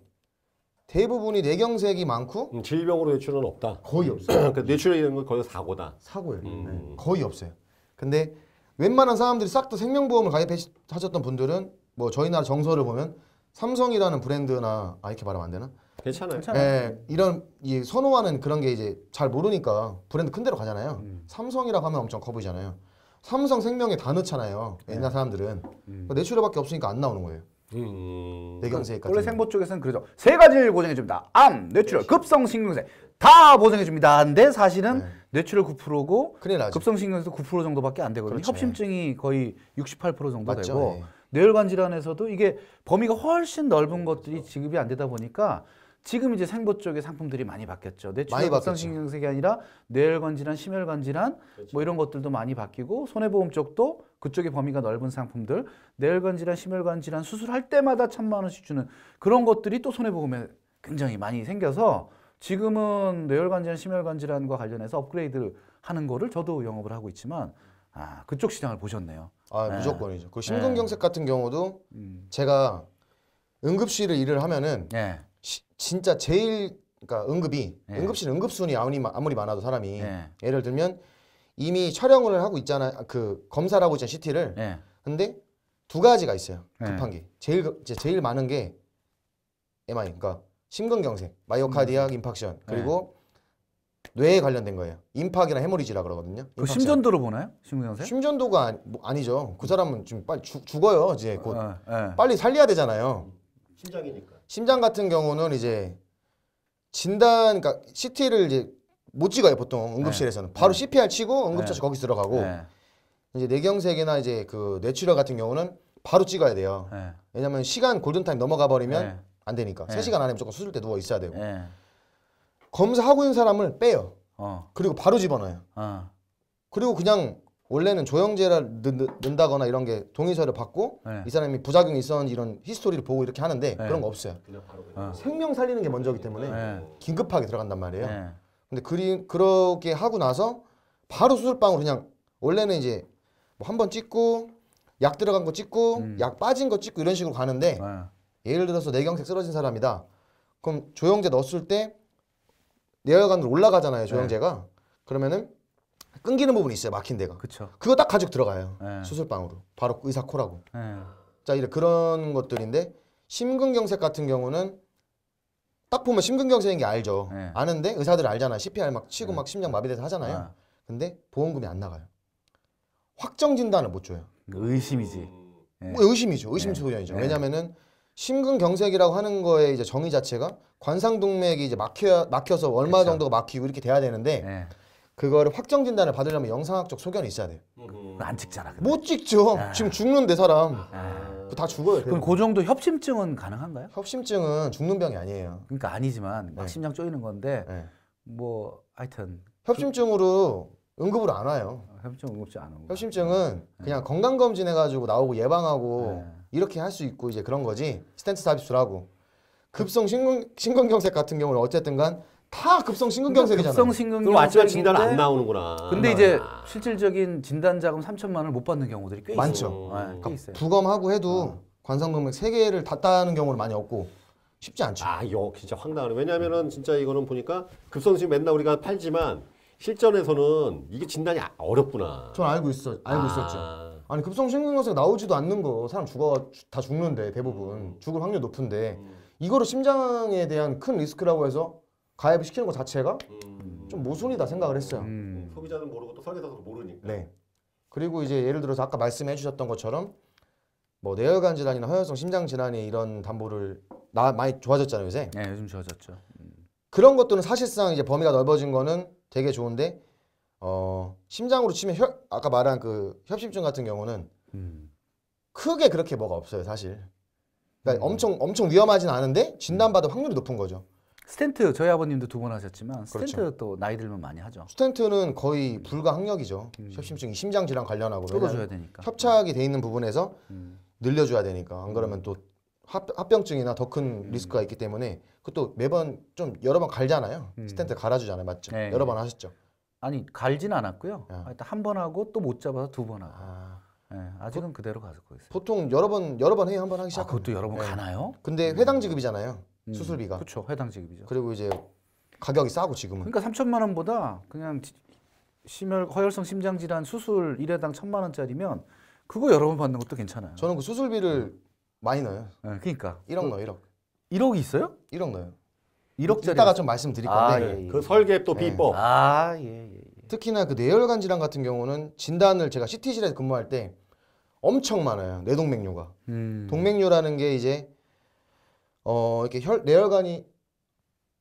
대부분이 내경색이 많고 음, 질병으로 뇌출혈은 없다. 거의 없어요. 그 그러니까 뇌출혈이라는 건 거의 사고다. 사고예요. 음. 네. 거의 없어요. 근데 웬만한 사람들이 싹 다 생명보험을 가입하셨던 분들은 뭐 저희 나라 정서를 보면 삼성이라는 브랜드나 아 이렇게 말하면 안 되나? 괜찮아요. 예, 이런 이 선호하는 그런 게 이제 잘 모르니까 브랜드 큰 데로 가잖아요. 음. 삼성이라고 하면 엄청 커 보이잖아요. 삼성 생명에 다 넣잖아요. 옛날 네. 사람들은 음. 내출혈밖에 그러니까 없으니까 안 나오는 거예요. 음... 뇌경색까지. 원래 생보 쪽에서는 그러죠. 세 가지를 보정해 줍니다. 암, 뇌출혈, 급성 신경색 다 보정해 줍니다. 근데 사실은 네. 뇌출혈 9%고 급성 신경색 9% 정도밖에 안 되거든요. 그렇죠. 협심증이 네. 거의 68% 정도 맞죠? 되고 네. 뇌혈관 질환에서도 이게 범위가 훨씬 넓은 것들이 지급이 안 되다 보니까 지금 이제 생보 쪽의 상품들이 많이 바뀌었죠. 뇌출혈 급성신경색이 아니라 뇌혈관 질환, 심혈관 질환 그렇죠. 뭐 이런 것들도 많이 바뀌고 손해보험 쪽도 그쪽의 범위가 넓은 상품들 뇌혈관 질환, 심혈관 질환 수술할 때마다 천만 원씩 주는 그런 것들이 또 손해보험에 굉장히 많이 생겨서 지금은 뇌혈관 질환, 심혈관 질환과 관련해서 업그레이드 를 하는 거를 저도 영업을 하고 있지만 아 그쪽 시장을 보셨네요. 아 네. 무조건이죠. 그 심근경색 네. 같은 경우도 음. 제가 응급실을 일을 하면은 네. 시, 진짜 제일 그러니까 응급이 네. 응급실 응급순이 아무리 아무리 많아도 사람이 네. 예를 들면 이미 촬영을 하고 있잖아 그 검사를 하고 있잖아 CT를 네. 예. 근데 두 가지가 있어요 급한 게 제일 제일 많은 게 MI 그러니까 심근경색 마이오카디아 임팍션 음. 그리고 뇌에 관련된 거예요 임팍이나 해모리지라 그러거든요 그 심전도로 보나요 심근경색 심전도가 아니, 뭐 아니죠 그 사람은 지금 빨리 죽, 어요 이제 곧 어, 어. 빨리 살려야 되잖아요 심장이니까 심장 같은 경우는 이제 진단, 그러니까 CT를 이제 못 찍어요 보통 응급실에서는 네. 바로 CPR 음. 치고 응급처치 네. 거기 들어가고 네. 이제 뇌경색이나 이제 그 뇌출혈 같은 경우는 바로 찍어야 돼요. 왜냐면 시간 골든타임 넘어가 버리면 안 되니까 3 시간 안에 무조건 수술때 누워 있어야 되고 검사하고 있는 사람을 빼요. 어. 그리고 바로 집어넣어요. 어. 그리고 그냥 원래는 조영제를 넣, 는다거나 이런 게 동의서를 받고 네. 이 사람이 부작용이 있었는지 이런 히스토리를 보고 이렇게 하는데 네. 그런 거 없어요. 어. 생명 살리는 게 먼저기 때문에 네. 긴급하게 들어간단 말이에요. 네. 근데 그리, 그렇게 하고 나서 바로 수술방으로 그냥 원래는 이제 뭐한번 찍고 약 들어간 거 찍고 음. 약 빠진 거 찍고 이런 식으로 가는데 네. 예를 들어서 내경색 쓰러진 사람이다. 그럼 조영제 넣었을 때 내혈관으로 올라가잖아요. 네. 조영제가 그러면은 끊기는 부분이 있어요. 막힌 데가. 그쵸. 그거 딱 가지고 들어가요. 네. 수술방으로. 바로 의사 코라고. 네. 자, 이런 그런 것들인데 심근경색 같은 경우는 딱 보면 심근경색인 게 알죠. 네. 아는데 의사들 알잖아. CPR 막 치고 네. 막 심장 마비돼서 하잖아요. 네. 근데 보험금이 안 나가요. 확정 진단을 못 줘요. 그러니까 의심이지. 네. 뭐 의심이죠. 의심 소견이죠. 왜냐면은 심근경색이라고 하는 거에 이제 정의 자체가 관상동맥이 이제 막혀 막혀서 얼마 그쵸. 정도가 막히고 이렇게 돼야 되는데 그거를 확정 진단을 받으려면 영상학적 소견이 있어야 돼요. 음, 음. 안 찍잖아. 근데. 못 찍죠. 아. 지금 죽는데 사람. 아. 다 죽어요. 그럼 그 정도 협심증은 가능한가요? 협심증은 죽는 병이 아니에요. 그러니까 아니지만 막 네. 심장 쪼이는 건데 네. 뭐 하여튼 협심증으로 응급으로 안 와요. 아, 협심증 응급지 안 오고. 협심증은 네. 그냥 건강 검진해 가지고 나오고 예방하고 이렇게 할 수 있고 이제 그런 거지. 스탠트 삽입술하고 급성 신근, 신경경색 같은 경우는 어쨌든 간다 급성 신근경색이잖아요. 그러니까 급성 신근경색. 완전 진단 안 나오는구나. 근데 이제 아. 실질적인 진단 자금 3천만 원을 못 받는 경우들이 꽤 많죠. 있어요. 네, 음. 꽤 있어요. 부검하고 해도 어. 관상동맥 3개를 닿다는 경우를 많이 없고 쉽지 않죠. 아, 요 진짜 황당하네. 왜냐면은 진짜 이거는 보니까 급성신 맨날 우리가 팔지만 실전에서는 이게 진단이 아, 어렵구나. 전 알고 있어. 알고 아. 있었죠. 아니 급성 신근경색 나오지도 않는 거 사람 죽어 다 죽는데 대부분 음. 죽을 확률 높은데 음. 이거를 심장에 대한 큰 리스크라고 해서 가입시키는 을것 자체가 음. 좀 모순이다 생각을 했어요. 음. 음 소비자는 모르고 또 설계사도 모르니까. 네. 그리고 이제 예를 들어서 아까 말씀해 주셨던 것처럼 뭐뇌혈관 질환이나 허혈성 심장 질환이 이런 담보를 나 많이 좋아졌잖아요 요새. 네 요즘 좋아졌죠. 음. 그런 것들은 사실상 이제 범위가 넓어진 거는 되게 좋은데 어 심장으로 치면 혈, 아까 말한 그 협심증 같은 경우는 음. 크게 그렇게 뭐가 없어요 사실. 그러니까 음. 엄청 엄청 위험하진 않은데 진단받을 확률이 높은 거죠. 스탠트 저희 아버님도 두 번 하셨지만 그렇죠. 스탠트 그렇죠. 또 나이 들면 많이 하죠. 스탠트는 거의 음. 불가항력이죠. 음. 협심증이 심장 질환 관련하고 뚫어줘야 되니까 협착이 돼 있는 부분에서 음. 늘려줘야 되니까 안 그러면 음. 또 합병증이나 더큰 음. 리스크가 있기 때문에 그것도 매번 좀 여러 번 갈잖아요. 스탠트 갈아주잖아요, 맞죠? 네. 여러 번 하셨죠. 아니 갈진 않았고요. 아. 한번 하고 또 못 잡아서 두 번 하고. 아. 네, 아직은 보, 그대로 가고 있어요. 보통 여러 번 여러 번 해요. 한 번 하기 시작. 아, 그것도 여러 번 네. 가나요? 근데 회당 지급이잖아요. 음, 수술비가. 그렇죠. 해당 지급이죠. 그리고 이제 가격이 싸고 지금은. 그러니까 3천만 원보다 그냥 심혈 허혈성 심장 질환 수술 일회당 천만 원짜리면 그거 여러 번 받는 것도 괜찮아요. 저는 그 수술비를 네. 많이 넣어요. 네, 그러니까 1억 그 넣어 1억. 1억이 있어요? 1억 넣어요. 1억짜리. 이따가 좀 말씀드릴 건데. 아, 네. 예, 예. 그 설계 또 네. 비법. 아, 예, 예, 예. 특히나 그 뇌혈관 질환 같은 경우는 진단을 제가 CT실에서 근무할 때 엄청 많아요. 뇌동맥류가. 음. 동맥류라는 게 이제 어 이렇게 혈 내혈관이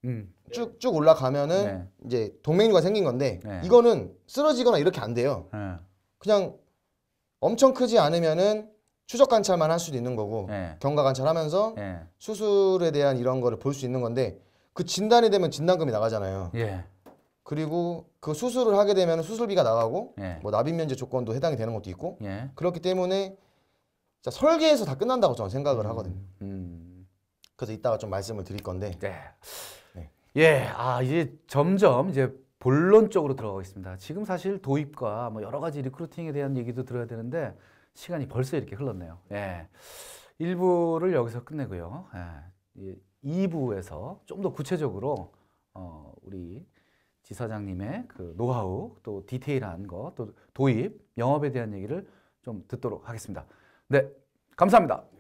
음. 쭉쭉 올라가면은 네. 이제 동맥류가 생긴 건데 네. 이거는 쓰러지거나 이렇게 안 돼요. 네. 그냥 엄청 크지 않으면은 추적 관찰만 할 수도 있는 거고 네. 경과 관찰하면서 네. 수술에 대한 이런 거를 볼 수 있는 건데 그 진단이 되면 진단금이 나가잖아요. 예. 그리고 그 수술을 하게 되면 수술비가 나가고 예. 뭐 납입 면제 조건도 해당이 되는 것도 있고 예. 그렇기 때문에 자, 설계에서 다 끝난다고 저는 생각을 음, 하거든요. 음. 그래서 이따가 좀 말씀을 드릴 건데. 네. 네. 예, 아 이제 점점 이제 본론 적으로 들어가겠습니다. 지금 사실 도입과 뭐 여러 가지 리크루팅에 대한 얘기도 들어야 되는데 시간이 벌써 이렇게 흘렀네요. 예. 1부를 여기서 끝내고요. 예. 2부에서 좀 더 구체적으로 어, 우리 지사장님의 그 노하우 또 디테일한 것 또 도입 영업에 대한 얘기를 좀 듣도록 하겠습니다. 네, 감사합니다.